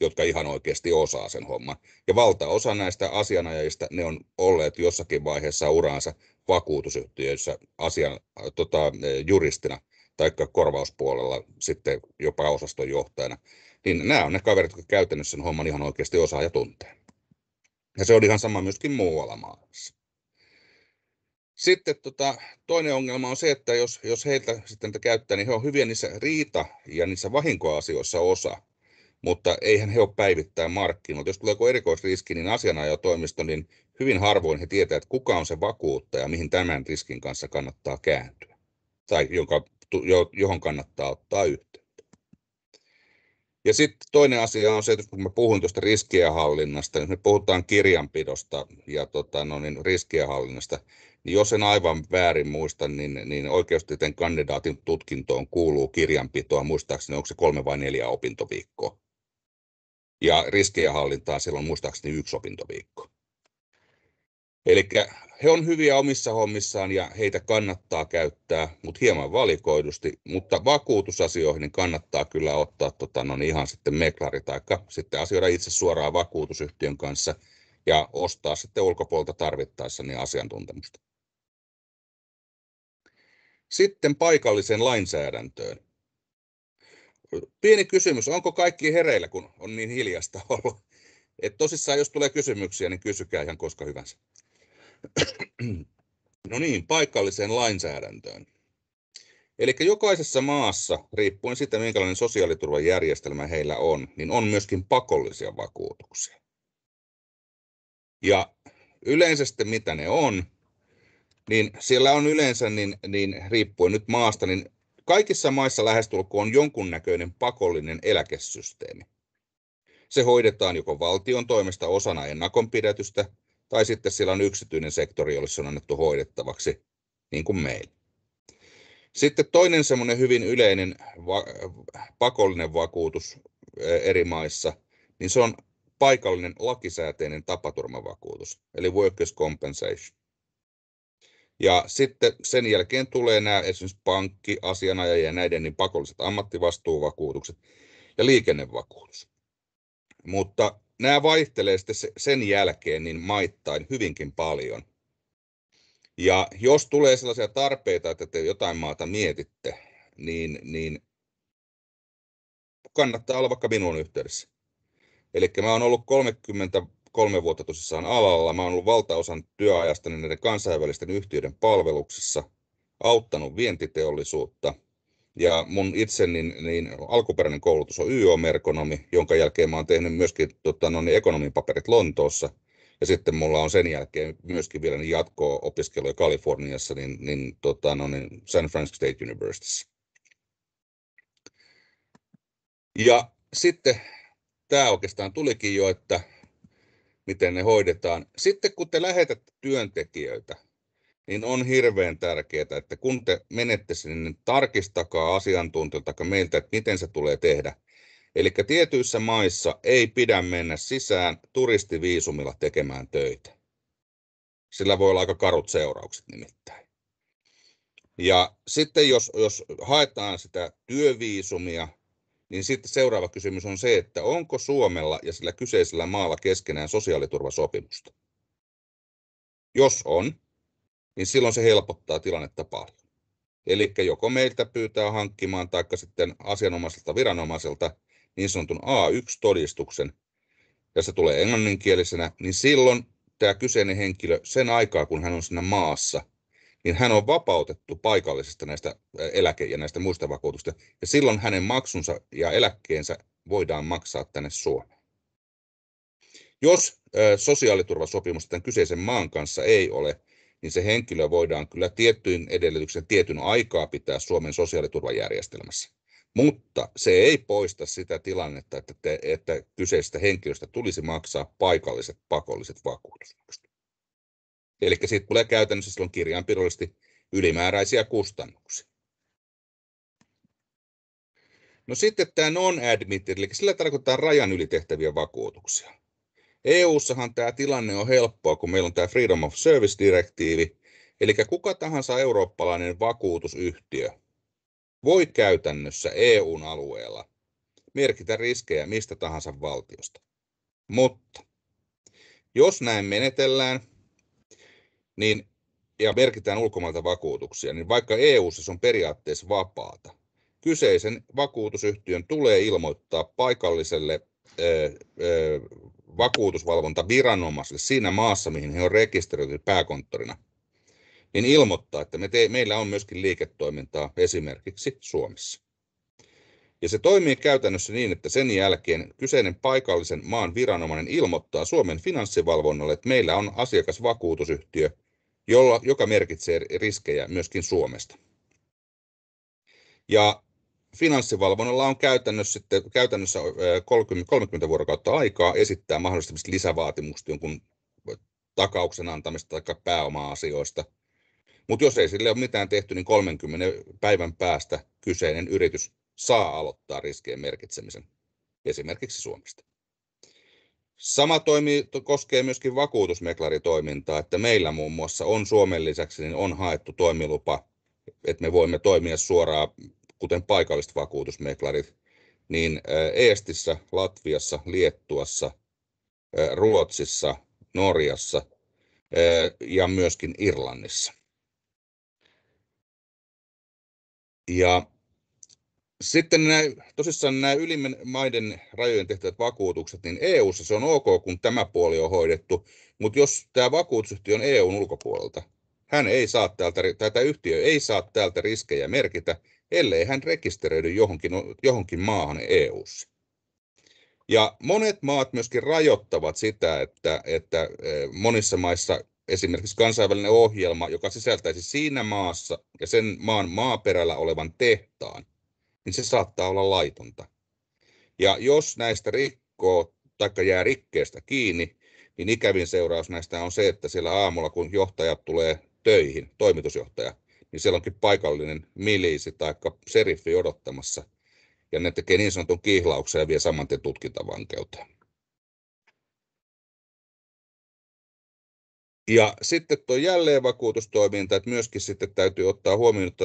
jotka ihan oikeasti osaa sen homman. Ja valtaosa näistä asianajajista, ne on olleet jossakin vaiheessa uraansa vakuutusyhtiöissä asian, tota, juristina – tai korvauspuolella sitten jopa osaston johtajana, niin nämä on ne kaverit, jotka käytännössä sen homman ihan oikeasti osaa ja tuntee. Ja se on ihan sama myöskin muualla maailmassa. Sitten tota, toinen ongelma on se, että jos, jos heiltä sitten käyttää, niin he on hyviä niissä riita- ja niissä vahinkoasioissa osa, mutta eihän he ole päivittäin markkinoilta. Jos tulee joku erikoisriski, niin asianajotoimisto, niin hyvin harvoin he tietävät, että kuka on se vakuuttaja, mihin tämän riskin kanssa kannattaa kääntyä, tai jonka juttu, johon kannattaa ottaa yhteyttä. Ja sitten toinen asia on se, että kun mä puhun tuosta riskienhallinnasta, niin me puhutaan kirjanpidosta ja tota, no niin, riskienhallinnasta, niin jos en aivan väärin muista, niin, niin oikeustieteen kandidaatin tutkintoon kuuluu kirjanpitoa, muistaakseni onko se kolme vai neljä opintoviikkoa. Ja riskienhallintaa silloin muistaakseni yksi opintoviikko. Eli he on hyviä omissa hommissaan ja heitä kannattaa käyttää, mutta hieman valikoidusti, mutta vakuutusasioihin niin kannattaa kyllä ottaa tota, no niin ihan sitten meklari tai sitten asioida itse suoraan vakuutusyhtiön kanssa ja ostaa sitten ulkopuolta tarvittaessa niin asiantuntemusta. Sitten paikalliseen lainsäädäntöön. Pieni kysymys, onko kaikki hereillä, kun on niin hiljasta ollut? Et tosissaan, jos tulee kysymyksiä, niin kysykää ihan koska hyvänsä. No niin, paikalliseen lainsäädäntöön. Eli jokaisessa maassa, riippuen siitä, minkälainen sosiaaliturvajärjestelmä heillä on, niin on myöskin pakollisia vakuutuksia. Ja sitten mitä ne on, niin siellä on yleensä, niin, niin riippuen nyt maasta, niin kaikissa maissa lähestulkoon on jonkunnäköinen pakollinen eläkesysteemi. Se hoidetaan joko valtion toimesta osana ennakonpidätystä tai sitten siellä on yksityinen sektori, jolle se on annettu hoidettavaksi, niin kuin meillä. Sitten toinen semmoinen hyvin yleinen va- pakollinen vakuutus eri maissa, niin se on paikallinen lakisääteinen tapaturmavakuutus, eli workers compensation. Ja sitten sen jälkeen tulee nämä esimerkiksi pankki, asianajaja ja näiden niin pakolliset ammattivastuuvakuutukset ja liikennevakuutus. Mutta nämä vaihtelee sitten sen jälkeen niin maittain hyvinkin paljon. Ja jos tulee sellaisia tarpeita, että te jotain maata mietitte, niin, niin kannattaa olla vaikka minun yhteydessä. Eli mä oon ollut 33 vuotta tosissaan alalla. Mä oon ollut valtaosan työajasta näiden kansainvälisten yhtiöiden palveluksessa, auttanut vientiteollisuutta – ja mun itse niin, niin alkuperäinen koulutus on YO-merkonomi, jonka jälkeen mä oon tehnyt myöskin tota, no niin, ekonomin paperit Lontoossa. Ja sitten mulla on sen jälkeen myöskin vielä niin jatko-opiskeluja Kaliforniassa, niin, niin, tota, no niin San Francisco State Universityssä. Ja sitten tämä oikeastaan tulikin jo, että miten ne hoidetaan. Sitten kun te lähetätte työntekijöitä niin on hirveän tärkeää, että kun te menette sinne, niin tarkistakaa asiantuntijoilta meiltä, että miten se tulee tehdä. Eli tietyissä maissa ei pidä mennä sisään turistiviisumilla tekemään töitä. Sillä voi olla aika karut seuraukset nimittäin. Ja sitten jos, jos haetaan sitä työviisumia, niin sitten seuraava kysymys on se, että onko Suomella ja sillä kyseisellä maalla keskenään sosiaaliturvasopimusta. Jos on, niin silloin se helpottaa tilannetta paljon. Eli joko meiltä pyytää hankkimaan tai sitten asianomaiselta viranomaiselta niin sanotun A1-todistuksen, ja se tulee englanninkielisenä, niin silloin tämä kyseinen henkilö sen aikaa, kun hän on siinä maassa, niin hän on vapautettu paikallisesta näistä eläke- ja näistä muista vakuutusta, ja silloin hänen maksunsa ja eläkkeensä voidaan maksaa tänne Suomeen. Jos sosiaaliturvasopimus tämän kyseisen maan kanssa ei ole niin se henkilö voidaan kyllä tiettyyn edellytyksen tietyn aikaa pitää Suomen sosiaaliturvajärjestelmässä. Mutta se ei poista sitä tilannetta, että, te, että kyseistä henkilöstä tulisi maksaa paikalliset pakolliset vakuutusmaksut. Eli siitä tulee käytännössä silloin kirjanpidollisesti ylimääräisiä kustannuksia. No sitten tämä non-admitted, eli sillä tarkoittaa rajan ylitehtäviä vakuutuksia. EU-ssahan tämä tilanne on helppoa, kun meillä on tämä Freedom of Service-direktiivi, eli kuka tahansa eurooppalainen vakuutusyhtiö voi käytännössä EUn alueella merkitä riskejä mistä tahansa valtiosta. Mutta jos näin menetellään, niin ja merkitään ulkomailta vakuutuksia, niin vaikka EU se on periaatteessa vapaata, kyseisen vakuutusyhtiön tulee ilmoittaa paikalliselle ö, ö, vakuutusvalvonta viranomaisille siinä maassa, mihin he on rekisteröity pääkonttorina, niin ilmoittaa, että me te, meillä on myöskin liiketoimintaa esimerkiksi Suomessa. Ja se toimii käytännössä niin, että sen jälkeen kyseinen paikallisen maan viranomainen ilmoittaa Suomen finanssivalvonnalle, että meillä on asiakasvakuutusyhtiö, jolla, joka merkitsee riskejä myöskin Suomesta. Ja Finanssivalvonnalla on käytännössä, sitten, käytännössä 30, 30 vuorokautta aikaa esittää mahdollisesti lisävaatimukset jonkun takauksen antamista tai pääoma-asioista. Mutta jos ei sille ole mitään tehty, niin 30 päivän päästä kyseinen yritys saa aloittaa riskien merkitsemisen, esimerkiksi Suomesta. Sama toimii, koskee myöskin vakuutusmeklaritoimintaa, että meillä muun muassa on Suomen lisäksi niin on haettu toimilupa, että me voimme toimia suoraan kuten paikalliset vakuutusmeklarit, niin Eestissä, Latviassa, Liettuassa, Ruotsissa, Norjassa ja myöskin Irlannissa. Ja sitten nämä, tosissaan nämä ylimmän maiden rajojen tehtävät vakuutukset, niin EU-ssa se on ok, kun tämä puoli on hoidettu, mutta jos tämä vakuutusyhtiö on EUn ulkopuolelta, hän ei saa täältä, tätä yhtiö ei saa täältä riskejä merkitä, ellei hän rekisteröidy johonkin, johonkin maahan EU:ssa. Ja monet maat myöskin rajoittavat sitä, että, että e, monissa maissa esimerkiksi kansainvälinen ohjelma, joka sisältäisi siinä maassa ja sen maan maaperällä olevan tehtaan, niin se saattaa olla laitonta. Ja jos näistä rikkoo tai jää rikkeestä kiinni, niin ikävin seuraus näistä on se, että siellä aamulla kun johtajat tulee töihin, toimitusjohtaja, niin siellä onkin paikallinen miliisi tai seriffi odottamassa. Ja ne tekee niin sanotun kihlauksen ja vie saman tien tutkintavankeuteen. Ja sitten tuo jälleenvakuutustoiminta, että myöskin sitten täytyy ottaa huomioon, että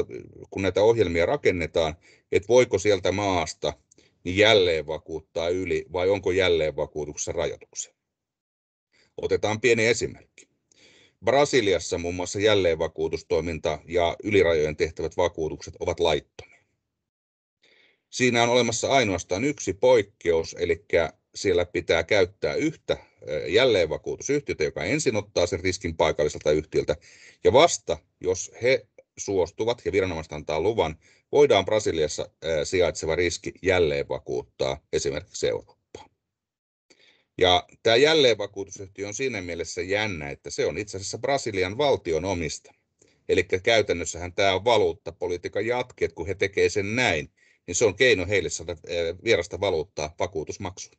kun näitä ohjelmia rakennetaan, että voiko sieltä maasta niin jälleen vakuuttaa yli vai onko jälleen vakuutuksessa rajoituksia. Otetaan pieni esimerkki. Brasiliassa muun muassa jälleenvakuutustoiminta ja ylirajojen tehtävät vakuutukset ovat laittomia. Siinä on olemassa ainoastaan yksi poikkeus, eli siellä pitää käyttää yhtä jälleenvakuutusyhtiötä, joka ensin ottaa sen riskin paikalliselta yhtiöltä, ja vasta jos he suostuvat ja viranomaiset antaa luvan, voidaan Brasiliassa sijaitseva riski jälleenvakuuttaa esimerkiksi euroon. Ja tämä jälleenvakuutusyhtiö on siinä mielessä jännä, että se on itse asiassa Brasilian valtion omista. Eli käytännössähän tämä on valuuttapolitiikan jatke, että kun he tekevät sen näin, niin se on keino heille saada vierasta valuuttaa vakuutusmaksu.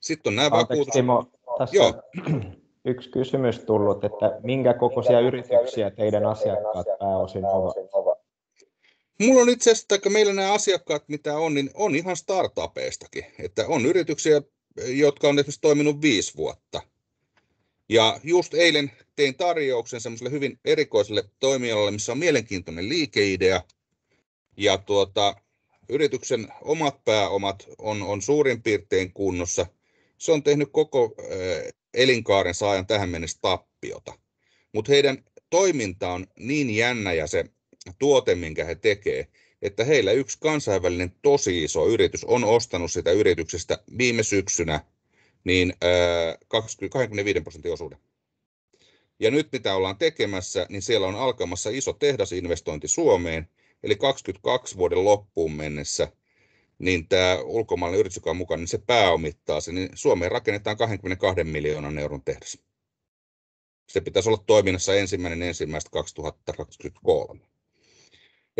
Sitten on nämä Anteeksi, vakuutus... Timo, tässä Joo. yksi kysymys tullut, että minkä kokoisia yrityksiä teidän asiakkaat pääosin ovat? Mulla on itse asiassa, että meillä nämä asiakkaat, mitä on, niin on ihan startupeistakin. Että on yrityksiä, jotka on esimerkiksi toiminut viisi vuotta. Ja just eilen tein tarjouksen semmoiselle hyvin erikoiselle toimialalle, missä on mielenkiintoinen liikeidea. Ja tuota, yrityksen omat pääomat on, on suurin piirtein kunnossa. Se on tehnyt koko eh, elinkaaren saajan tähän mennessä tappiota. Mutta heidän toiminta on niin jännä ja se tuote, minkä he tekevät, että heillä yksi kansainvälinen tosi iso yritys on ostanut sitä yrityksestä viime syksynä niin 20, 25 prosentin osuuden. Ja nyt mitä ollaan tekemässä, niin siellä on alkamassa iso tehdasinvestointi Suomeen, eli 22 vuoden loppuun mennessä, niin tämä ulkomaalainen yritys, joka on mukana, niin se pääomittaa se, niin Suomeen rakennetaan 22 miljoonan euron tehdas. Se pitäisi olla toiminnassa ensimmäinen ensimmäistä 2023.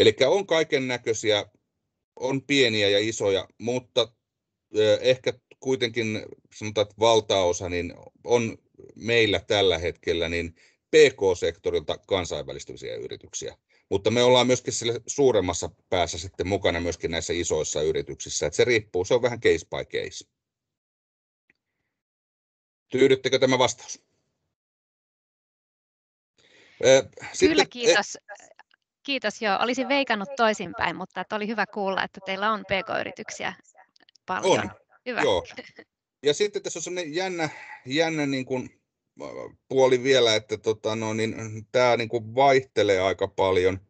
Eli on kaiken näköisiä, on pieniä ja isoja, mutta ehkä kuitenkin sanotaan, että valtaosa niin on meillä tällä hetkellä niin PK-sektorilta kansainvälistymisiä yrityksiä. Mutta me ollaan myöskin sille suuremmassa päässä sitten mukana myöskin näissä isoissa yrityksissä. Että se riippuu, se on vähän case by case. Tyydyttekö tämä vastaus? Sitten, Kyllä, kiitos. E- Kiitos, joo. Olisin veikannut toisinpäin, mutta oli hyvä kuulla, että teillä on pk-yrityksiä paljon. On, hyvä. joo. Ja sitten tässä on sellainen jännä, jännä niin kuin puoli vielä, että tota, no, niin, tämä niin kuin vaihtelee aika paljon,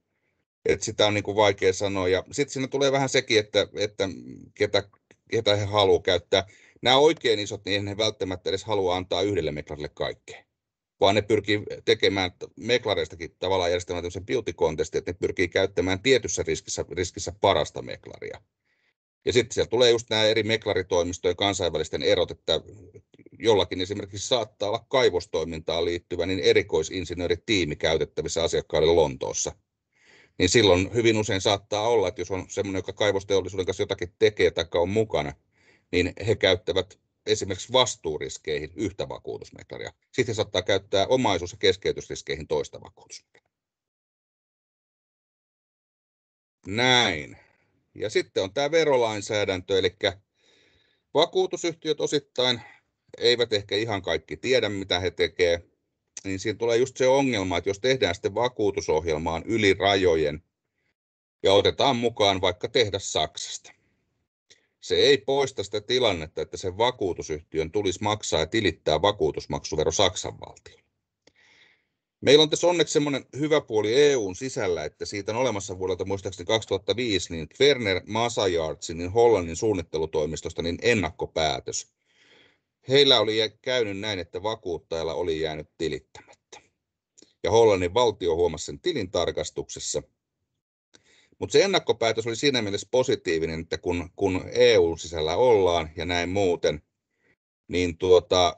että sitä on niin kuin vaikea sanoa. Ja sitten siinä tulee vähän sekin, että, että ketä, ketä he haluaa käyttää. Nämä oikein isot, niin he välttämättä edes halua antaa yhdelle meklarille kaikkeen vaan ne pyrkii tekemään meklareistakin tavallaan järjestämään tämmöisen beauty contestin, että ne pyrkii käyttämään tietyssä riskissä, riskissä parasta meklaria. Ja sitten siellä tulee just nämä eri meklaritoimistojen kansainvälisten erot, että jollakin esimerkiksi saattaa olla kaivostoimintaan liittyvä niin erikoisinsinööritiimi käytettävissä asiakkaille Lontoossa. Niin silloin hyvin usein saattaa olla, että jos on semmoinen, joka kaivosteollisuuden kanssa jotakin tekee tai on mukana, niin he käyttävät esimerkiksi vastuuriskeihin yhtä vakuutusmeklaria. Sitten saattaa käyttää omaisuus- ja keskeytysriskeihin toista vakuutusmeklaria. Näin. Ja sitten on tämä verolainsäädäntö, eli vakuutusyhtiöt osittain eivät ehkä ihan kaikki tiedä, mitä he tekevät, niin siinä tulee just se ongelma, että jos tehdään sitten vakuutusohjelmaan yli rajojen ja otetaan mukaan vaikka tehdä Saksasta, se ei poista sitä tilannetta, että sen vakuutusyhtiön tulisi maksaa ja tilittää vakuutusmaksuvero Saksan valtiolle. Meillä on tässä onneksi semmoinen hyvä puoli EUn sisällä, että siitä on olemassa vuodelta muistaakseni 2005, niin Werner Masajartsin, niin Hollannin suunnittelutoimistosta, niin ennakkopäätös. Heillä oli käynyt näin, että vakuuttajalla oli jäänyt tilittämättä. Ja Hollannin valtio huomasi sen tilintarkastuksessa – mutta se ennakkopäätös oli siinä mielessä positiivinen, että kun, kun EU-sisällä ollaan ja näin muuten, niin tuota,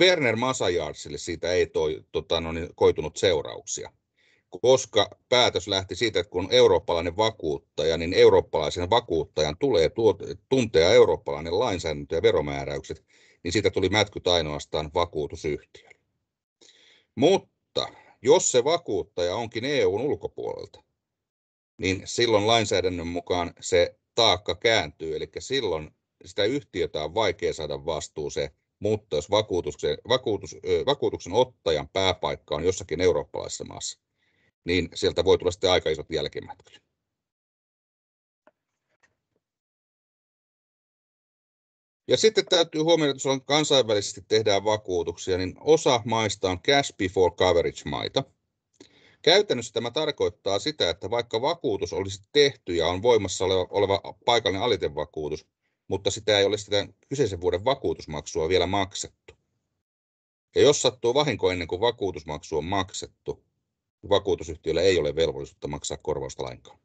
Werner Masajarsille siitä ei toi, tota, no niin, koitunut seurauksia, koska päätös lähti siitä, että kun eurooppalainen vakuuttaja, niin eurooppalaisen vakuuttajan tulee tuot, tuntea eurooppalainen lainsäädäntö ja veromääräykset, niin siitä tuli mätkyt ainoastaan vakuutusyhtiölle. Mutta jos se vakuuttaja onkin EUn ulkopuolelta, niin silloin lainsäädännön mukaan se taakka kääntyy, eli silloin sitä yhtiötä on vaikea saada vastuuseen, mutta jos vakuutuksen, vakuutus, vakuutuksen ottajan pääpaikka on jossakin eurooppalaisessa maassa, niin sieltä voi tulla sitten aika isot jälkimätkyt. Ja sitten täytyy huomioida, että jos kansainvälisesti tehdään vakuutuksia, niin osa maista on cash before coverage maita, Käytännössä tämä tarkoittaa sitä, että vaikka vakuutus olisi tehty ja on voimassa oleva, oleva paikallinen alitevakuutus, mutta sitä ei ole sitä kyseisen vuoden vakuutusmaksua vielä maksettu. Ja jos sattuu vahinko ennen kuin vakuutusmaksu on maksettu, niin vakuutusyhtiöllä ei ole velvollisuutta maksaa korvausta lainkaan.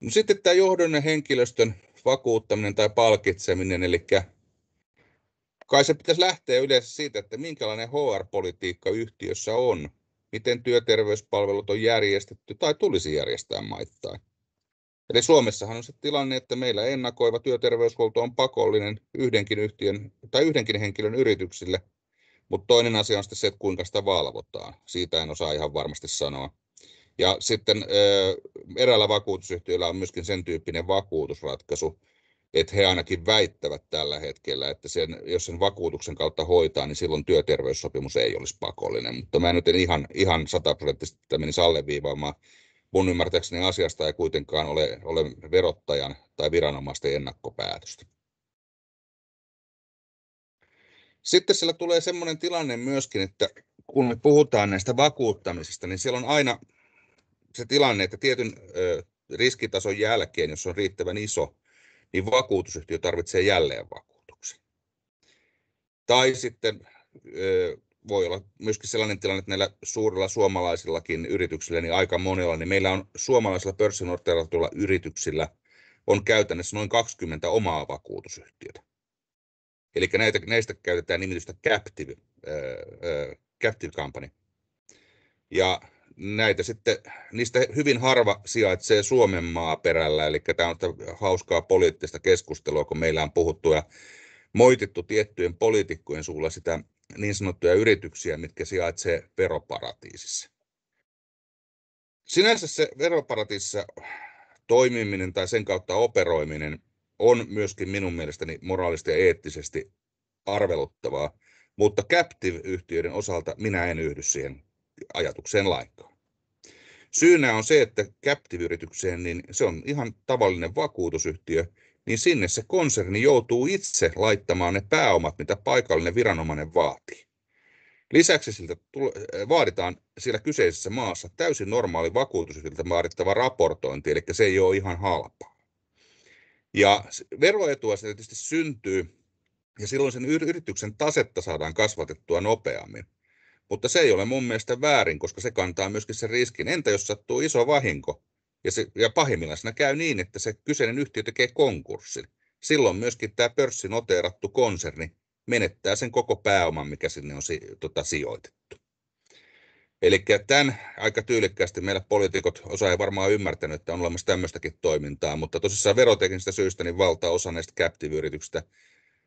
No sitten tämä johdon ja henkilöstön vakuuttaminen tai palkitseminen, eli kai se pitäisi lähteä yleensä siitä, että minkälainen HR-politiikka yhtiössä on, miten työterveyspalvelut on järjestetty tai tulisi järjestää maittain. Eli Suomessahan on se tilanne, että meillä ennakoiva työterveyshuolto on pakollinen yhdenkin yhtiön tai yhdenkin henkilön yrityksille, mutta toinen asia on sitten se, että kuinka sitä valvotaan. Siitä en osaa ihan varmasti sanoa. Ja sitten eräällä vakuutusyhtiöllä on myöskin sen tyyppinen vakuutusratkaisu, että he ainakin väittävät tällä hetkellä, että sen, jos sen vakuutuksen kautta hoitaa, niin silloin työterveyssopimus ei olisi pakollinen. Mutta mä nyt en ihan, ihan sataprosenttisesti tätä menisi alleviivaamaan. Mun ymmärtääkseni asiasta ei kuitenkaan ole, ole verottajan tai viranomaisten ennakkopäätöstä. Sitten siellä tulee sellainen tilanne myöskin, että kun me puhutaan näistä vakuuttamisista, niin siellä on aina se tilanne, että tietyn riskitason jälkeen, jos on riittävän iso, niin vakuutusyhtiö tarvitsee jälleen vakuutuksen. Tai sitten voi olla myöskin sellainen tilanne, että näillä suurilla suomalaisillakin yrityksillä, niin aika monella, niin meillä on suomalaisilla pörssinoteeratuilla yrityksillä on käytännössä noin 20 omaa vakuutusyhtiötä. Eli näitä, näistä käytetään nimitystä captive, äh, äh, captive company. Ja näitä sitten, niistä hyvin harva sijaitsee Suomen maaperällä, eli tämä on hauskaa poliittista keskustelua, kun meillä on puhuttu ja moitittu tiettyjen poliitikkojen suulla sitä niin sanottuja yrityksiä, mitkä sijaitsee veroparatiisissa. Sinänsä se veroparatiisissa toimiminen tai sen kautta operoiminen on myöskin minun mielestäni moraalisesti ja eettisesti arveluttavaa, mutta captive-yhtiöiden osalta minä en yhdy siihen ajatukseen lainkaan. Syynä on se, että Captive-yritykseen, niin se on ihan tavallinen vakuutusyhtiö, niin sinne se konserni joutuu itse laittamaan ne pääomat, mitä paikallinen viranomainen vaatii. Lisäksi siltä äh, vaaditaan siellä kyseisessä maassa täysin normaali vakuutusyhtiöltä vaadittava raportointi, eli se ei ole ihan halpaa. Ja veroetua se tietysti syntyy, ja silloin sen yrityksen tasetta saadaan kasvatettua nopeammin. Mutta se ei ole mun mielestä väärin, koska se kantaa myöskin sen riskin. Entä jos sattuu iso vahinko? Ja, se, ja pahimmillaan siinä käy niin, että se kyseinen yhtiö tekee konkurssin. Silloin myöskin tämä oteerattu konserni menettää sen koko pääoman, mikä sinne on si, tota, sijoitettu. Eli tämän aika tyylikkäästi meillä poliitikot, osa ei varmaan ymmärtänyt, että on olemassa tämmöistäkin toimintaa, mutta tosissaan veroteknisistä syistä niin valtaosa näistä captive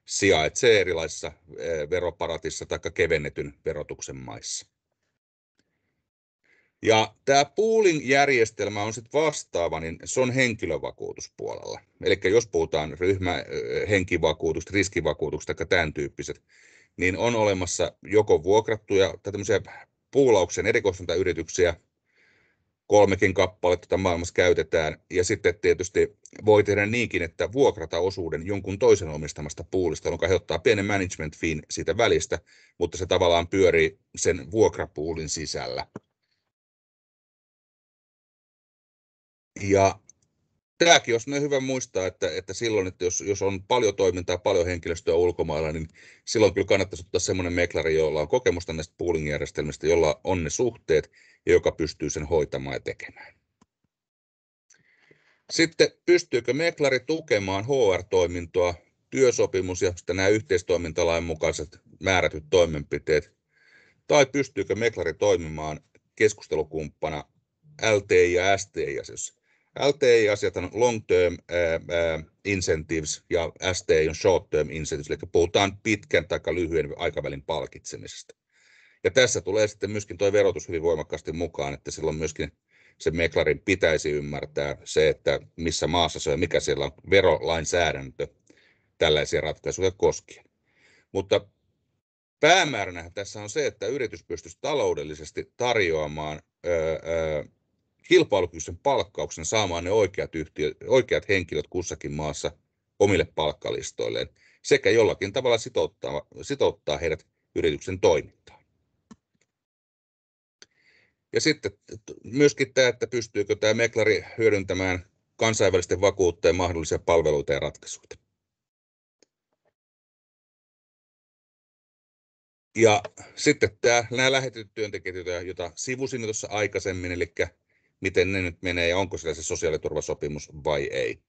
sijaitsee erilaisissa eh, veroparatissa tai kevennetyn verotuksen maissa. Ja tämä pooling-järjestelmä on sitten vastaava, niin se on henkilövakuutuspuolella. Eli jos puhutaan ryhmä, eh, henkivakuutuksesta, tai tämän tyyppiset, niin on olemassa joko vuokrattuja tai tämmöisiä puulauksen erikoistuntayrityksiä, kolmekin kappaletta tätä maailmassa käytetään. Ja sitten tietysti voi tehdä niinkin, että vuokrata osuuden jonkun toisen omistamasta puulista, jonka he ottaa pienen management fin siitä välistä, mutta se tavallaan pyörii sen vuokrapuulin sisällä. Ja tämäkin on hyvä muistaa, että, että silloin, että jos, jos on paljon toimintaa, paljon henkilöstöä ulkomailla, niin silloin kyllä kannattaisi ottaa semmoinen meklari, jolla on kokemusta näistä pooling-järjestelmistä, jolla on ne suhteet, ja joka pystyy sen hoitamaan ja tekemään. Sitten pystyykö meklari tukemaan HR-toimintoa, työsopimus ja sitten nämä yhteistoimintalain mukaiset määrätyt toimenpiteet, tai pystyykö meklari toimimaan keskustelukumppana LTI ja STI-asioissa. LTI-asiat on long term incentives ja STI on short term incentives, eli puhutaan pitkän tai lyhyen aikavälin palkitsemisesta. Ja tässä tulee sitten myöskin tuo verotus hyvin voimakkaasti mukaan, että silloin myöskin se meklarin pitäisi ymmärtää se, että missä maassa se on ja mikä siellä on verolainsäädäntö tällaisia ratkaisuja koskien. Mutta päämääränä tässä on se, että yritys pystyisi taloudellisesti tarjoamaan öö, öö, kilpailukykyisen palkkauksen saamaan ne oikeat, yhtiö, oikeat henkilöt kussakin maassa omille palkkalistoilleen sekä jollakin tavalla sitouttaa, sitouttaa heidät yrityksen toimintaan. Ja sitten myöskin tämä, että pystyykö tämä meklari hyödyntämään kansainvälisten vakuutteen mahdollisia palveluita ja ratkaisuja. Ja sitten tämä, nämä lähetetyt työntekijät, joita sivusin tuossa aikaisemmin, eli miten ne nyt menee ja onko siellä se sosiaaliturvasopimus vai ei.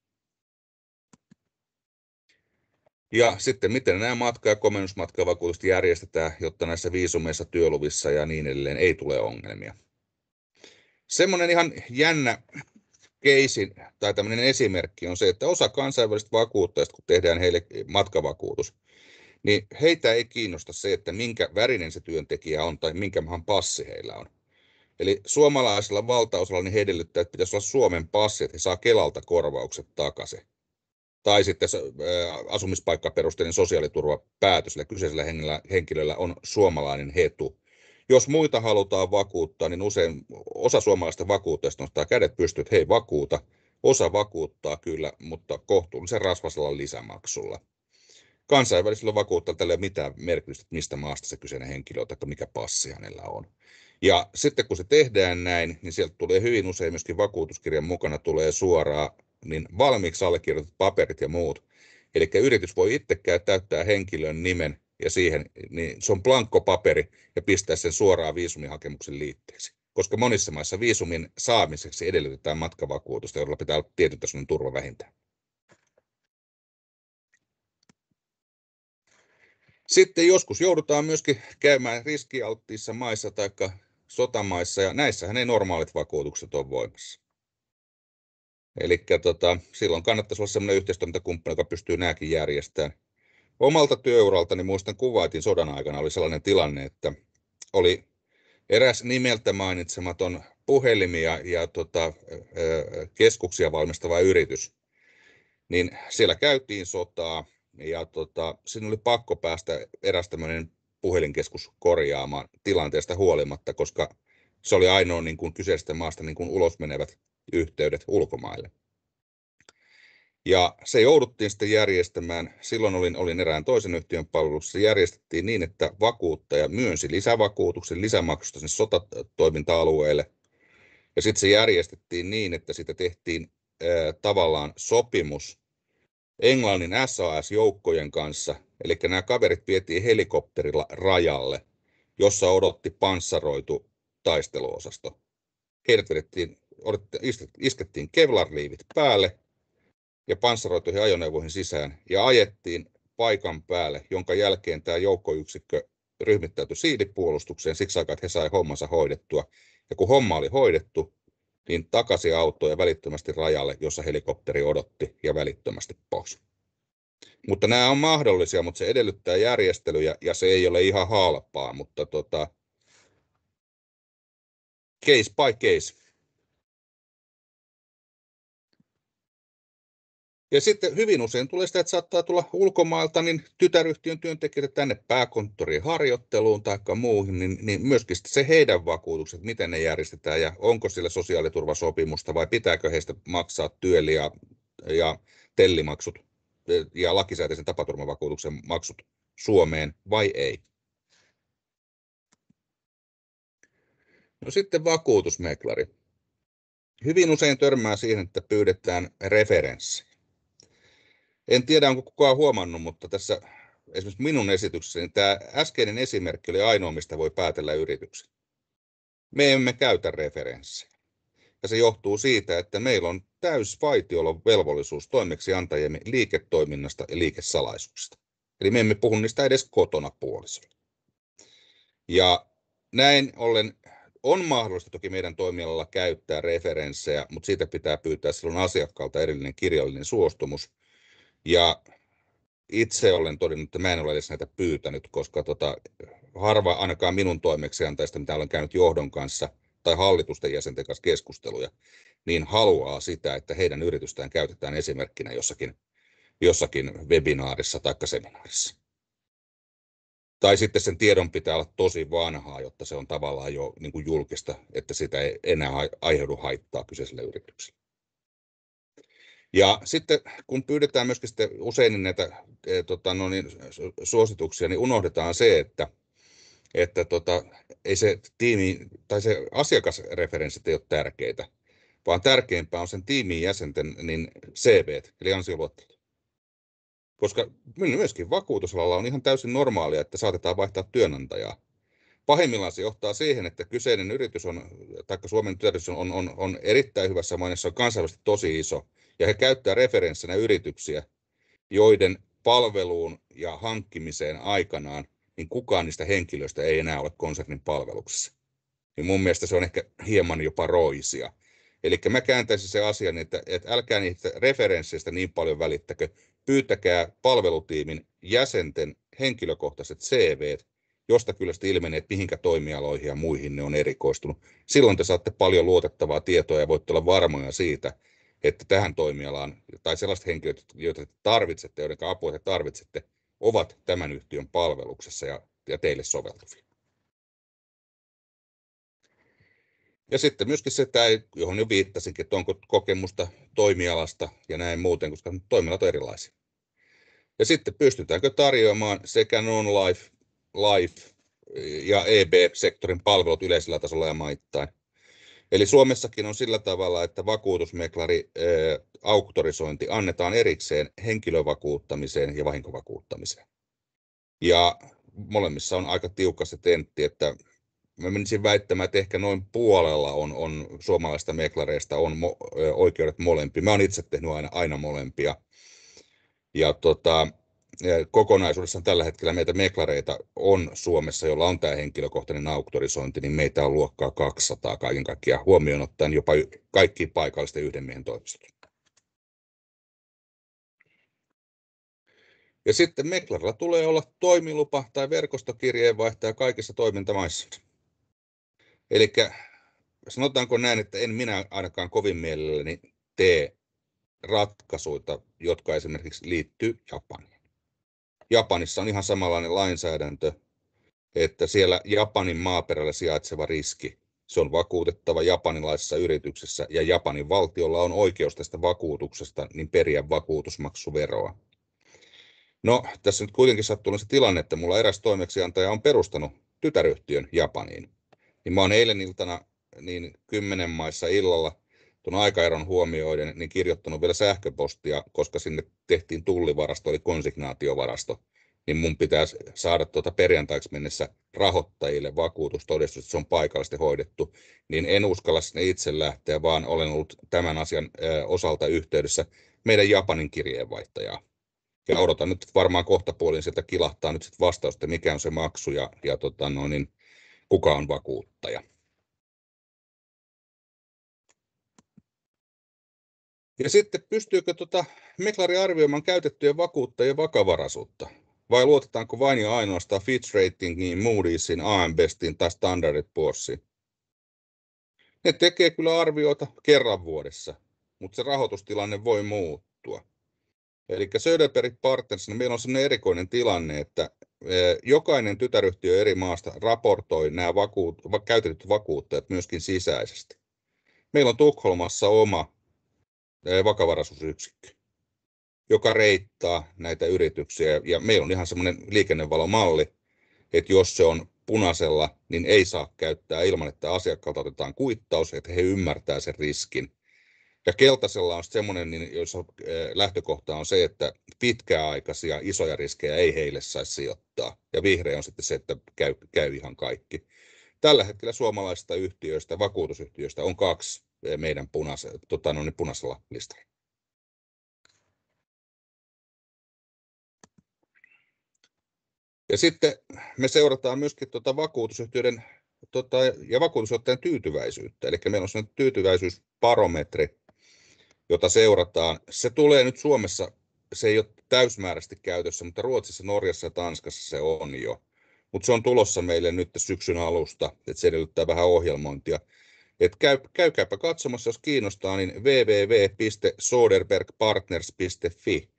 Ja sitten miten nämä matka- ja komennusmatkavakuutukset järjestetään, jotta näissä viisumeissa, työluvissa ja niin edelleen ei tule ongelmia. Semmoinen ihan jännä keisi tai tämmöinen esimerkki on se, että osa kansainvälistä vakuuttajista, kun tehdään heille matkavakuutus, niin heitä ei kiinnosta se, että minkä värinen se työntekijä on tai minkä mahan passi heillä on. Eli suomalaisella valtaosalla niin he edellyttää, että pitäisi olla Suomen passi, että he saa Kelalta korvaukset takaisin. Tai sitten asumispaikkaperusteinen sosiaaliturvapäätös, sillä kyseisellä henkilöllä on suomalainen hetu jos muita halutaan vakuuttaa, niin usein osa suomalaista vakuuttajista nostaa kädet pystyt, hei vakuuta. Osa vakuuttaa kyllä, mutta kohtuullisen rasvasella lisämaksulla. Kansainvälisellä vakuuttajalla ei ole mitään merkitystä, mistä maasta se kyseinen henkilö on tai mikä passi hänellä on. Ja sitten kun se tehdään näin, niin sieltä tulee hyvin usein myöskin vakuutuskirjan mukana tulee suoraan niin valmiiksi allekirjoitetut paperit ja muut. Eli yritys voi itsekään täyttää henkilön nimen ja siihen, niin se on blankko paperi ja pistää sen suoraan viisumihakemuksen liitteeksi. Koska monissa maissa viisumin saamiseksi edellytetään matkavakuutusta, jolla pitää olla tietyn tasoinen turva vähintään. Sitten joskus joudutaan myöskin käymään riskialttiissa maissa tai sotamaissa, ja näissähän ei normaalit vakuutukset ole voimassa. Eli tota, silloin kannattaisi olla sellainen yhteistoimintakumppani, joka pystyy nämäkin järjestämään Omalta työuraltani muistan kuvaitin sodan aikana oli sellainen tilanne, että oli eräs nimeltä mainitsematon puhelimia ja tota, keskuksia valmistava yritys, niin siellä käytiin sotaa ja tota, siinä oli pakko päästä eräs tämmöinen puhelinkeskus korjaamaan tilanteesta huolimatta, koska se oli ainoa niin kuin kyseisestä maasta niin kuin ulos menevät yhteydet ulkomaille. Ja se jouduttiin sitten järjestämään, silloin olin, olin erään toisen yhtiön palvelussa, se järjestettiin niin, että vakuuttaja myönsi lisävakuutuksen lisämaksusta sinne sotatoiminta-alueelle. Ja sitten se järjestettiin niin, että siitä tehtiin ää, tavallaan sopimus Englannin SAS-joukkojen kanssa, eli nämä kaverit vietiin helikopterilla rajalle, jossa odotti panssaroitu taisteluosasto. Heidät vedettiin, iskettiin kevlarliivit päälle ja panssaroituihin ajoneuvoihin sisään ja ajettiin paikan päälle, jonka jälkeen tämä joukkoyksikkö ryhmittäytyi siilipuolustukseen. siksi aikaa, että he sai hommansa hoidettua. Ja kun homma oli hoidettu, niin takaisin autoon ja välittömästi rajalle, jossa helikopteri odotti ja välittömästi pois. Mutta nämä on mahdollisia, mutta se edellyttää järjestelyjä ja se ei ole ihan halpaa, mutta tota, case by case. Ja sitten hyvin usein tulee sitä, että saattaa tulla ulkomailta niin tytäryhtiön työntekijöitä tänne pääkonttoriin harjoitteluun tai muuhun, niin, niin myöskin se heidän vakuutukset, miten ne järjestetään ja onko sillä sosiaaliturvasopimusta vai pitääkö heistä maksaa työli ja, ja tellimaksut ja lakisääteisen tapaturmavakuutuksen maksut Suomeen vai ei. No sitten vakuutusmeklari. Hyvin usein törmää siihen, että pyydetään referenssi. En tiedä, onko kukaan huomannut, mutta tässä esimerkiksi minun esityksessäni niin tämä äskeinen esimerkki oli ainoa, mistä voi päätellä yrityksen. Me emme käytä referenssiä. Ja se johtuu siitä, että meillä on täysvaitiolon velvollisuus toimeksiantajiemme liiketoiminnasta ja liikesalaisuuksista. Eli me emme puhu niistä edes kotona puolisolla. Ja näin ollen on mahdollista toki meidän toimialalla käyttää referenssejä, mutta siitä pitää pyytää silloin asiakkaalta erillinen kirjallinen suostumus – ja itse olen todennut, että mä en ole edes näitä pyytänyt, koska tota, harva ainakaan minun toimeksiantajista, mitä olen käynyt johdon kanssa tai hallitusten jäsenten kanssa keskusteluja, niin haluaa sitä, että heidän yritystään käytetään esimerkkinä jossakin, jossakin webinaarissa tai seminaarissa. Tai sitten sen tiedon pitää olla tosi vanhaa, jotta se on tavallaan jo niin kuin julkista, että sitä ei enää aiheudu haittaa kyseiselle yritykselle. Ja sitten kun pyydetään myöskin sitten usein niin näitä eh, tota, no niin, suosituksia, niin unohdetaan se, että, että tota, ei se tiimi tai se asiakasreferenssit ei ole tärkeitä, vaan tärkeimpää on sen tiimin jäsenten niin CV, eli ansioluottelut. Koska myöskin vakuutusalalla on ihan täysin normaalia, että saatetaan vaihtaa työnantajaa. Pahimmillaan se johtaa siihen, että kyseinen yritys on, taikka Suomen työllisyys on, on, on erittäin hyvässä mainessa, on kansainvälisesti tosi iso, ja he käyttävät referenssinä yrityksiä, joiden palveluun ja hankkimiseen aikanaan, niin kukaan niistä henkilöistä ei enää ole konsernin palveluksessa. Niin mun mielestä se on ehkä hieman jopa roisia. Eli mä kääntäisin se asian, että, että älkää niistä referensseistä niin paljon välittäkö, pyytäkää palvelutiimin jäsenten henkilökohtaiset CV, josta kyllä sitten ilmenee, että mihinkä toimialoihin ja muihin ne on erikoistunut. Silloin te saatte paljon luotettavaa tietoa ja voitte olla varmoja siitä, että tähän toimialaan tai sellaiset henkilöt, joita te tarvitsette, joiden apua te tarvitsette, ovat tämän yhtiön palveluksessa ja, ja teille soveltuvia. Ja sitten myöskin se, johon jo viittasinkin, että onko kokemusta toimialasta ja näin muuten, koska toimialat on erilaisia. Ja sitten pystytäänkö tarjoamaan sekä non-life life ja EB-sektorin palvelut yleisellä tasolla ja maittain – Eli Suomessakin on sillä tavalla, että vakuutusmeklari ää, auktorisointi annetaan erikseen henkilövakuuttamiseen ja vahinkovakuuttamiseen. Ja molemmissa on aika tiukka se tentti, että mä menisin väittämään, että ehkä noin puolella on, on suomalaista meklareista on mo, oikeudet molempi. Mä oon itse tehnyt aina, aina molempia. Ja tota, kokonaisuudessaan tällä hetkellä meitä meklareita on Suomessa, jolla on tämä henkilökohtainen auktorisointi, niin meitä on luokkaa 200 kaiken kaikkiaan huomioon ottaen jopa kaikki paikallisten yhden miehen toimistot. Ja sitten meklarilla tulee olla toimilupa tai verkostokirjeenvaihtaja kaikissa toimintamaissa. Eli sanotaanko näin, että en minä ainakaan kovin mielelläni tee ratkaisuja, jotka esimerkiksi liittyy Japaniin. Japanissa on ihan samanlainen lainsäädäntö, että siellä Japanin maaperällä sijaitseva riski, se on vakuutettava japanilaisessa yrityksessä ja Japanin valtiolla on oikeus tästä vakuutuksesta niin periä vakuutusmaksuveroa. No, tässä nyt kuitenkin sattuu se tilanne, että mulla eräs toimeksiantaja on perustanut tytäryhtiön Japaniin. Niin mä oon eilen iltana niin kymmenen maissa illalla tuon aikaeron huomioiden, niin kirjoittanut vielä sähköpostia, koska sinne tehtiin tullivarasto, eli konsignaatiovarasto, niin mun pitäisi saada tuota perjantaiksi mennessä rahoittajille vakuutustodistus, että se on paikallisesti hoidettu, niin en uskalla sinne itse lähteä, vaan olen ollut tämän asian osalta yhteydessä meidän Japanin kirjeenvaihtajaa. Ja odotan nyt varmaan kohta puolin sieltä kilahtaa nyt sit vastausta, mikä on se maksu ja, ja tota noin, niin kuka on vakuuttaja. Ja sitten pystyykö tota Meklari arvioimaan käytettyjen vakuuttajien vakavaraisuutta? Vai luotetaanko vain ja ainoastaan Fitch Ratingiin, Moody'sin, AMBestin tai Standard Poor'siin? Ne tekee kyllä arvioita kerran vuodessa, mutta se rahoitustilanne voi muuttua. Eli Söderberg Partners, niin meillä on sellainen erikoinen tilanne, että e, jokainen tytäryhtiö eri maasta raportoi nämä vakuut, käytetyt vakuuttajat myöskin sisäisesti. Meillä on Tukholmassa oma vakavaraisuusyksikkö, joka reittaa näitä yrityksiä. Ja meillä on ihan semmoinen liikennevalomalli, että jos se on punaisella, niin ei saa käyttää ilman, että asiakkaalta otetaan kuittaus, että he ymmärtää sen riskin. Ja keltaisella on semmoinen, niin jos lähtökohta on se, että pitkäaikaisia isoja riskejä ei heille saisi sijoittaa. Ja vihreä on sitten se, että käy, käy ihan kaikki. Tällä hetkellä suomalaisista yhtiöistä, vakuutusyhtiöistä on kaksi, meidän punase, tota, no niin punaisella listalla. Ja sitten me seurataan myöskin tuota vakuutusyhtiöiden tuota, ja vakuutusotteen tyytyväisyyttä. Eli meillä on se tyytyväisyysbarometri, jota seurataan. Se tulee nyt Suomessa, se ei ole täysmääräisesti käytössä, mutta Ruotsissa, Norjassa ja Tanskassa se on jo. Mutta se on tulossa meille nyt syksyn alusta, että se edellyttää vähän ohjelmointia. Et käy, käykääpä katsomassa, jos kiinnostaa, niin www.soderbergpartners.fi.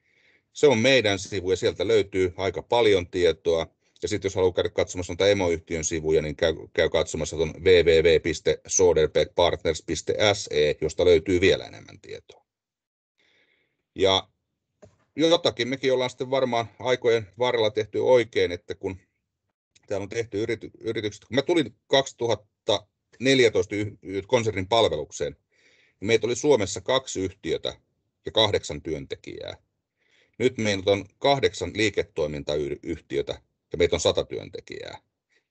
Se on meidän sivu ja sieltä löytyy aika paljon tietoa. Ja sitten jos haluaa käydä katsomassa noita emoyhtiön sivuja, niin käy, käy katsomassa tuon www.soderbergpartners.se, josta löytyy vielä enemmän tietoa. Ja jotakin mekin ollaan sitten varmaan aikojen varrella tehty oikein, että kun täällä on tehty yrity, yritykset, kun mä tulin 2000, 14 konsernin palvelukseen. Niin meitä oli Suomessa kaksi yhtiötä ja kahdeksan työntekijää. Nyt meillä on kahdeksan liiketoimintayhtiötä ja meitä on sata työntekijää.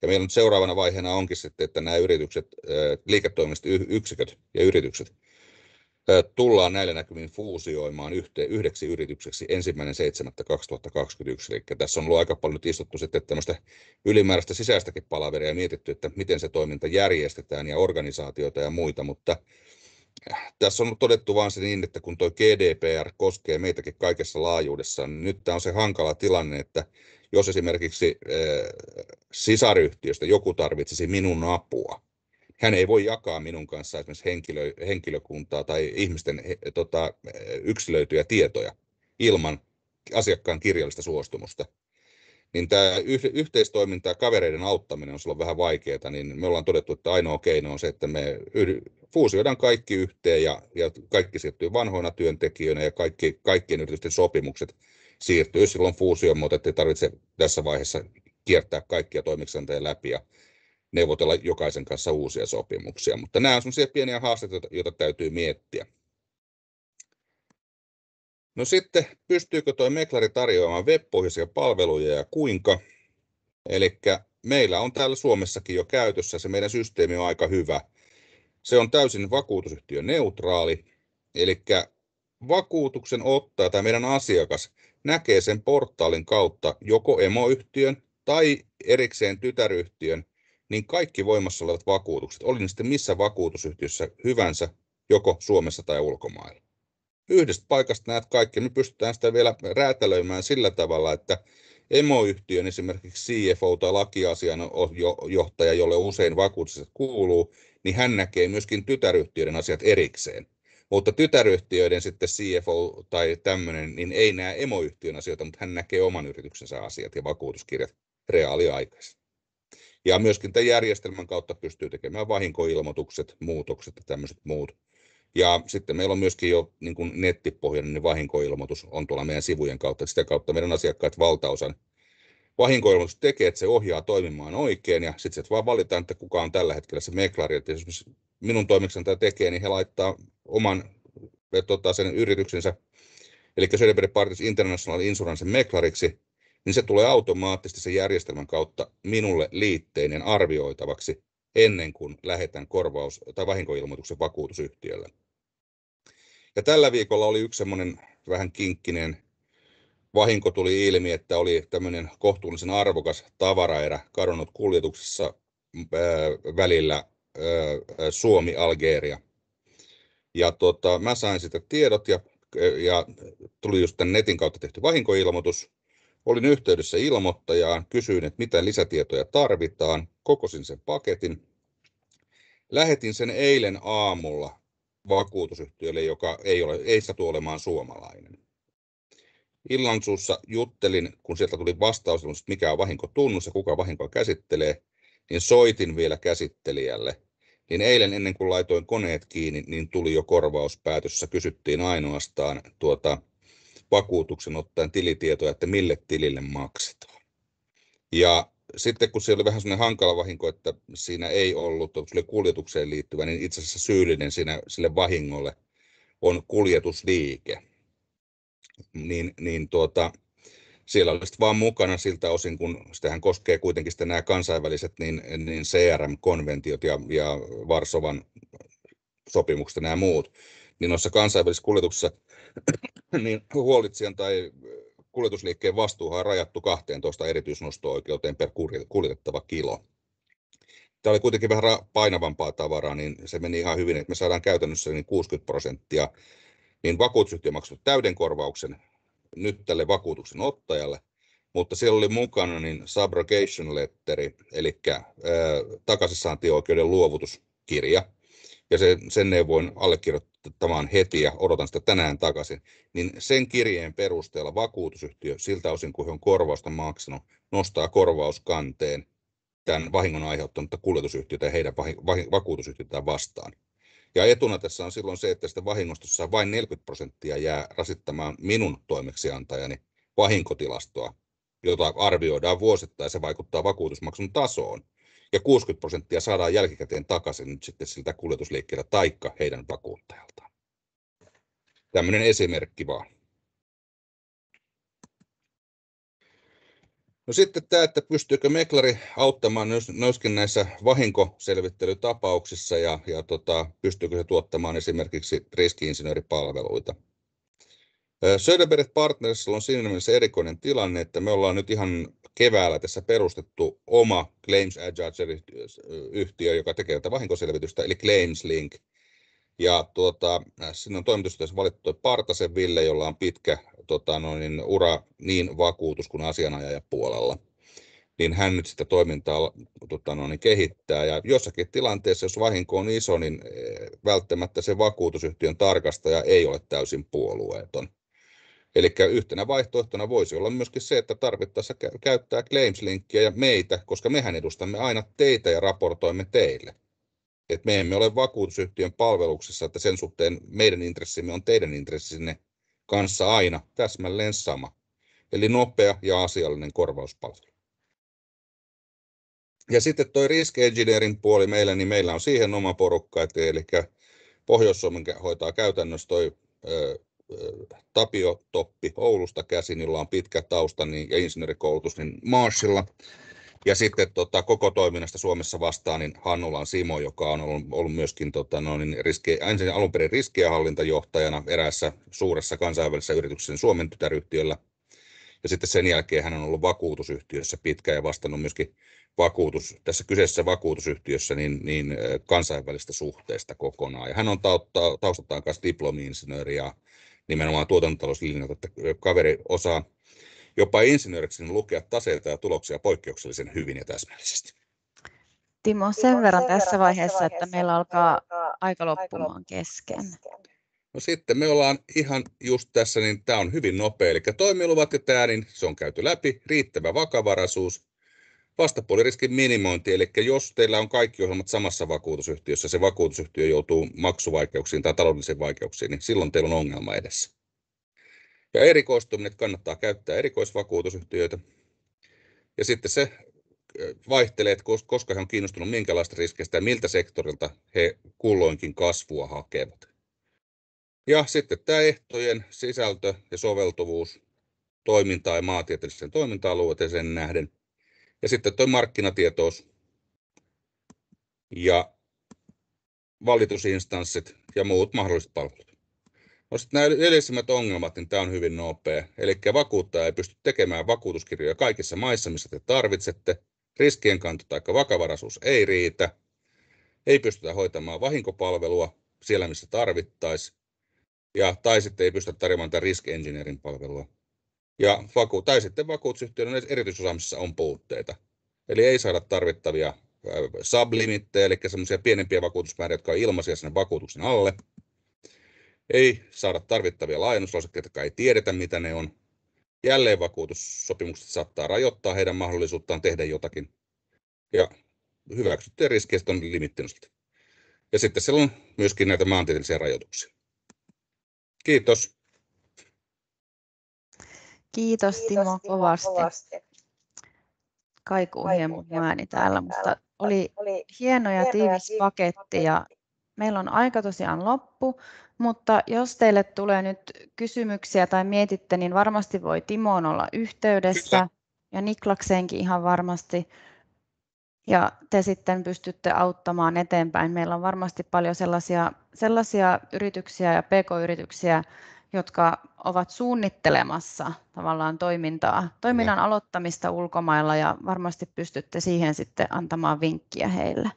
Ja meillä on seuraavana vaiheena onkin sitten, että nämä yritykset, liiketoimintayksiköt ja yritykset tullaan näillä näkymin fuusioimaan yhteen, yhdeksi yritykseksi ensimmäinen 2021. Eli tässä on ollut aika paljon nyt istuttu sitten tämmöistä ylimääräistä sisäistäkin palaveria ja mietitty, että miten se toiminta järjestetään ja organisaatioita ja muita, mutta äh, tässä on todettu vain se niin, että kun tuo GDPR koskee meitäkin kaikessa laajuudessa, niin nyt tämä on se hankala tilanne, että jos esimerkiksi äh, sisaryhtiöstä joku tarvitsisi minun apua, hän ei voi jakaa minun kanssa esimerkiksi henkilö, henkilökuntaa tai ihmisten he, tota, yksilöityjä tietoja ilman asiakkaan kirjallista suostumusta. Niin tämä yh, yhteistoiminta ja kavereiden auttaminen on silloin vähän vaikeaa, niin me ollaan todettu, että ainoa keino on se, että me yhdy, fuusioidaan kaikki yhteen ja, ja kaikki siirtyy vanhoina työntekijöinä ja kaikki, kaikkien yritysten sopimukset siirtyy silloin fuusioon, mutta ei tarvitse tässä vaiheessa kiertää kaikkia toimiksenteja läpi ja neuvotella jokaisen kanssa uusia sopimuksia. Mutta nämä on sellaisia pieniä haasteita, joita täytyy miettiä. No sitten, pystyykö tuo meklari tarjoamaan web palveluja ja kuinka? Eli meillä on täällä Suomessakin jo käytössä, se meidän systeemi on aika hyvä. Se on täysin vakuutusyhtiö neutraali, eli vakuutuksen ottaa tai meidän asiakas näkee sen portaalin kautta joko emoyhtiön tai erikseen tytäryhtiön niin kaikki voimassa olevat vakuutukset, oli ne sitten missä vakuutusyhtiössä hyvänsä, joko Suomessa tai ulkomailla. Yhdestä paikasta näet kaikki. Me pystytään sitä vielä räätälöimään sillä tavalla, että emoyhtiön esimerkiksi CFO tai lakiasianjohtaja, jolle usein vakuutukset kuuluu, niin hän näkee myöskin tytäryhtiöiden asiat erikseen. Mutta tytäryhtiöiden sitten CFO tai tämmöinen, niin ei näe emoyhtiön asioita, mutta hän näkee oman yrityksensä asiat ja vakuutuskirjat reaaliaikaisesti. Ja myöskin tämän järjestelmän kautta pystyy tekemään vahinkoilmoitukset, muutokset ja tämmöiset muut. Ja sitten meillä on myöskin jo niin kuin nettipohjainen niin vahinkoilmoitus on tuolla meidän sivujen kautta. Sitä kautta meidän asiakkaat valtaosan vahinkoilmoitus tekee, että se ohjaa toimimaan oikein ja sitten se vaan valitaan, että kuka on tällä hetkellä se meklari. Että jos minun tämä tekee, niin he laittaa oman eh, tota, sen yrityksensä, eli Söderberg Partners International Insurance meklariksi, niin se tulee automaattisesti sen järjestelmän kautta minulle liitteinen arvioitavaksi ennen kuin lähetän korvaus- tai vahinkoilmoituksen vakuutusyhtiölle. Ja tällä viikolla oli yksi semmoinen vähän kinkkinen vahinko tuli ilmi, että oli tämmöinen kohtuullisen arvokas tavaraerä kadonnut kuljetuksessa välillä Suomi-Algeria. Ja tota, mä sain sitä tiedot ja, ja tuli just tämän netin kautta tehty vahinkoilmoitus. Olin yhteydessä ilmoittajaan, kysyin, että mitä lisätietoja tarvitaan, kokosin sen paketin. Lähetin sen eilen aamulla vakuutusyhtiölle, joka ei, ole, ei satu olemaan suomalainen. Illansuussa juttelin, kun sieltä tuli vastaus, että mikä on vahinkotunnus ja kuka vahinkoa käsittelee, niin soitin vielä käsittelijälle. Niin eilen ennen kuin laitoin koneet kiinni, niin tuli jo korvauspäätössä. Kysyttiin ainoastaan tuota, vakuutuksen ottaen tilitietoja, että mille tilille maksetaan. Ja sitten kun se oli vähän sellainen hankala vahinko, että siinä ei ollut, kun se oli kuljetukseen liittyvä, niin itse asiassa syyllinen siinä, sille vahingolle on kuljetusliike. Niin, niin tuota, siellä oli sitten vaan mukana siltä osin, kun sitähän koskee kuitenkin sitä nämä kansainväliset niin, niin CRM-konventiot ja, ja Varsovan sopimukset ja nämä muut, niin noissa kansainvälisissä kuljetuksissa niin huolitsijan tai äh, kuljetusliikkeen vastuuhan on rajattu 12 erityisnosto-oikeuteen per kuljetettava kilo. Tämä oli kuitenkin vähän painavampaa tavaraa, niin se meni ihan hyvin, että me saadaan käytännössä niin 60 prosenttia, niin vakuutusyhtiö maksoi täyden korvauksen nyt tälle vakuutuksen ottajalle, mutta siellä oli mukana niin subrogation letteri, eli äh, takaisin takaisinsaantioikeuden luovutuskirja, ja sen, sen neuvoin allekirjoittamaan heti ja odotan sitä tänään takaisin, niin sen kirjeen perusteella vakuutusyhtiö siltä osin, kun he on korvausta maksanut, nostaa korvauskanteen tämän vahingon aiheuttanutta kuljetusyhtiötä ja heidän vakuutusyhtiötään vastaan. Ja etuna tässä on silloin se, että sitä saa vain 40 prosenttia jää rasittamaan minun toimeksiantajani vahinkotilastoa, jota arvioidaan vuosittain ja se vaikuttaa vakuutusmaksun tasoon ja 60 prosenttia saadaan jälkikäteen takaisin nyt sitten siltä kuljetusliikkeeltä taikka heidän vakuuttajaltaan. Tämmöinen esimerkki vaan. No sitten tämä, että pystyykö meklari auttamaan myöskin näissä vahinkoselvittelytapauksissa ja, ja tota, pystyykö se tuottamaan esimerkiksi riskiinsinööripalveluita. Äh, Söderberg Partnersilla on siinä mielessä erikoinen tilanne, että me ollaan nyt ihan keväällä tässä perustettu oma Claims adjudger yhtiö joka tekee tätä vahinkoselvitystä, eli Claims Link. Ja tuota, sinne on toimitusjohtajaksi valittu Partasen Ville, jolla on pitkä tota, noin, niin, ura niin vakuutus kuin asianajajapuolella. Niin hän nyt sitä toimintaa tota, noin, niin, kehittää. Ja jossakin tilanteessa, jos vahinko on iso, niin eh, välttämättä se vakuutusyhtiön tarkastaja ei ole täysin puolueeton. Eli yhtenä vaihtoehtona voisi olla myöskin se, että tarvittaessa käyttää Claims-linkkiä ja meitä, koska mehän edustamme aina teitä ja raportoimme teille. Et me emme ole vakuutusyhtiön palveluksessa, että sen suhteen meidän intressimme on teidän intressinne kanssa aina täsmälleen sama. Eli nopea ja asiallinen korvauspalvelu. Ja sitten tuo risk engineerin puoli meillä, niin meillä on siihen oma porukka, eli Pohjois-Suomen hoitaa käytännössä tuo Tapio Toppi Oulusta käsin, jolla on pitkä tausta niin, ja insinöörikoulutus niin Marshilla. Ja sitten tota, koko toiminnasta Suomessa vastaan niin Hannulan Simo, joka on ollut, ollut myöskin tota, no, niin riske, ensin alun perin riskienhallintajohtajana eräässä suuressa kansainvälisessä yrityksessä Suomen tytäryhtiöllä. Ja sitten sen jälkeen hän on ollut vakuutusyhtiössä pitkään ja vastannut myöskin vakuutus, tässä kyseisessä vakuutusyhtiössä niin, niin kansainvälistä suhteista kokonaan. Ja hän on taustaltaan kanssa diplomi-insinööri ja nimenomaan tuotantotalouslinjalta, että kaveri osaa jopa insinööriksi lukea taseita ja tuloksia poikkeuksellisen hyvin ja täsmällisesti. Timo, sen verran tässä vaiheessa, että meillä alkaa aika loppumaan kesken. No sitten me ollaan ihan just tässä, niin tämä on hyvin nopea, eli toimiluvat ja tämä, niin se on käyty läpi, riittävä vakavaraisuus, vastapuoliriskin minimointi, eli jos teillä on kaikki ohjelmat samassa vakuutusyhtiössä, se vakuutusyhtiö joutuu maksuvaikeuksiin tai taloudellisiin vaikeuksiin, niin silloin teillä on ongelma edessä. Ja erikoistuminen, kannattaa käyttää erikoisvakuutusyhtiöitä. Ja sitten se vaihtelee, että koska he on kiinnostunut minkälaista riskeistä ja miltä sektorilta he kulloinkin kasvua hakevat. Ja sitten tämä ehtojen sisältö ja soveltuvuus toimintaa ja maatieteelliseen toiminta-alueeseen nähden – ja sitten tuo markkinatietous ja valitusinstanssit ja muut mahdolliset palvelut. No sitten nämä yleisimmät ongelmat, niin tämä on hyvin nopea. Eli vakuuttaja ei pysty tekemään vakuutuskirjoja kaikissa maissa, missä te tarvitsette. riskien kanto tai vakavaraisuus ei riitä. Ei pystytä hoitamaan vahinkopalvelua siellä, missä tarvittaisiin. Ja, tai sitten ei pystytä tarjoamaan tätä risk palvelua ja vaku- tai sitten vakuutusyhtiöiden erityisosaamisessa on puutteita. Eli ei saada tarvittavia sublimittejä, eli semmoisia pienempiä vakuutusmääriä, jotka on ilmaisia sen vakuutuksen alle. Ei saada tarvittavia laajennuslausekkeita, jotka ei tiedetä, mitä ne on. Jälleen vakuutussopimukset saattaa rajoittaa heidän mahdollisuuttaan tehdä jotakin. Ja hyväksyttyjä riskejä on limittynyt. Ja sitten siellä on myöskin näitä maantieteellisiä rajoituksia. Kiitos. Kiitos, Kiitos Timo, Timo kovasti. kovasti. Kaikuu hieman ääni täällä, mutta oli, oli hieno ja tiivis paketti ja meillä on aika tosiaan loppu, mutta jos teille tulee nyt kysymyksiä tai mietitte, niin varmasti voi Timoon olla yhteydessä Kyllä. ja Niklakseenkin ihan varmasti. Ja te sitten pystytte auttamaan eteenpäin. Meillä on varmasti paljon sellaisia, sellaisia yrityksiä ja pk-yrityksiä, jotka ovat suunnittelemassa tavallaan toimintaa, toiminnan ja. aloittamista ulkomailla ja varmasti pystytte siihen sitten antamaan vinkkiä heille.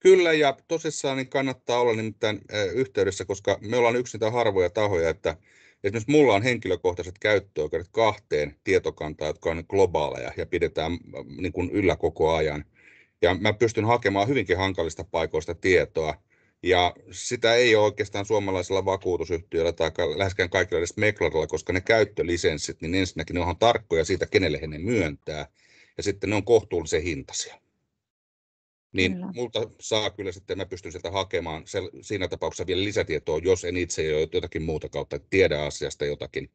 Kyllä ja tosissaan niin kannattaa olla nimittäin yhteydessä, koska me ollaan yksi niitä harvoja tahoja, että esimerkiksi mulla on henkilökohtaiset käyttöoikeudet kahteen tietokantaan, jotka on globaaleja ja pidetään niin kuin yllä koko ajan. Ja mä pystyn hakemaan hyvinkin hankalista paikoista tietoa ja sitä ei ole oikeastaan suomalaisella vakuutusyhtiöllä tai läheskään kaikilla edes meklarilla, koska ne käyttölisenssit, niin ensinnäkin ne on tarkkoja siitä, kenelle he ne myöntää, ja sitten ne on kohtuullisen hintaisia. Niin kyllä. multa saa kyllä sitten, mä pystyn sieltä hakemaan se, siinä tapauksessa vielä lisätietoa, jos en itse jo jotakin muuta kautta tiedä asiasta jotakin.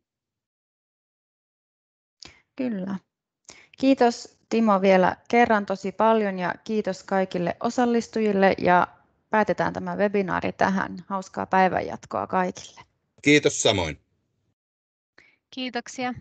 Kyllä. Kiitos Timo vielä kerran tosi paljon ja kiitos kaikille osallistujille ja päätetään tämä webinaari tähän. Hauskaa päivänjatkoa kaikille. Kiitos samoin. Kiitoksia.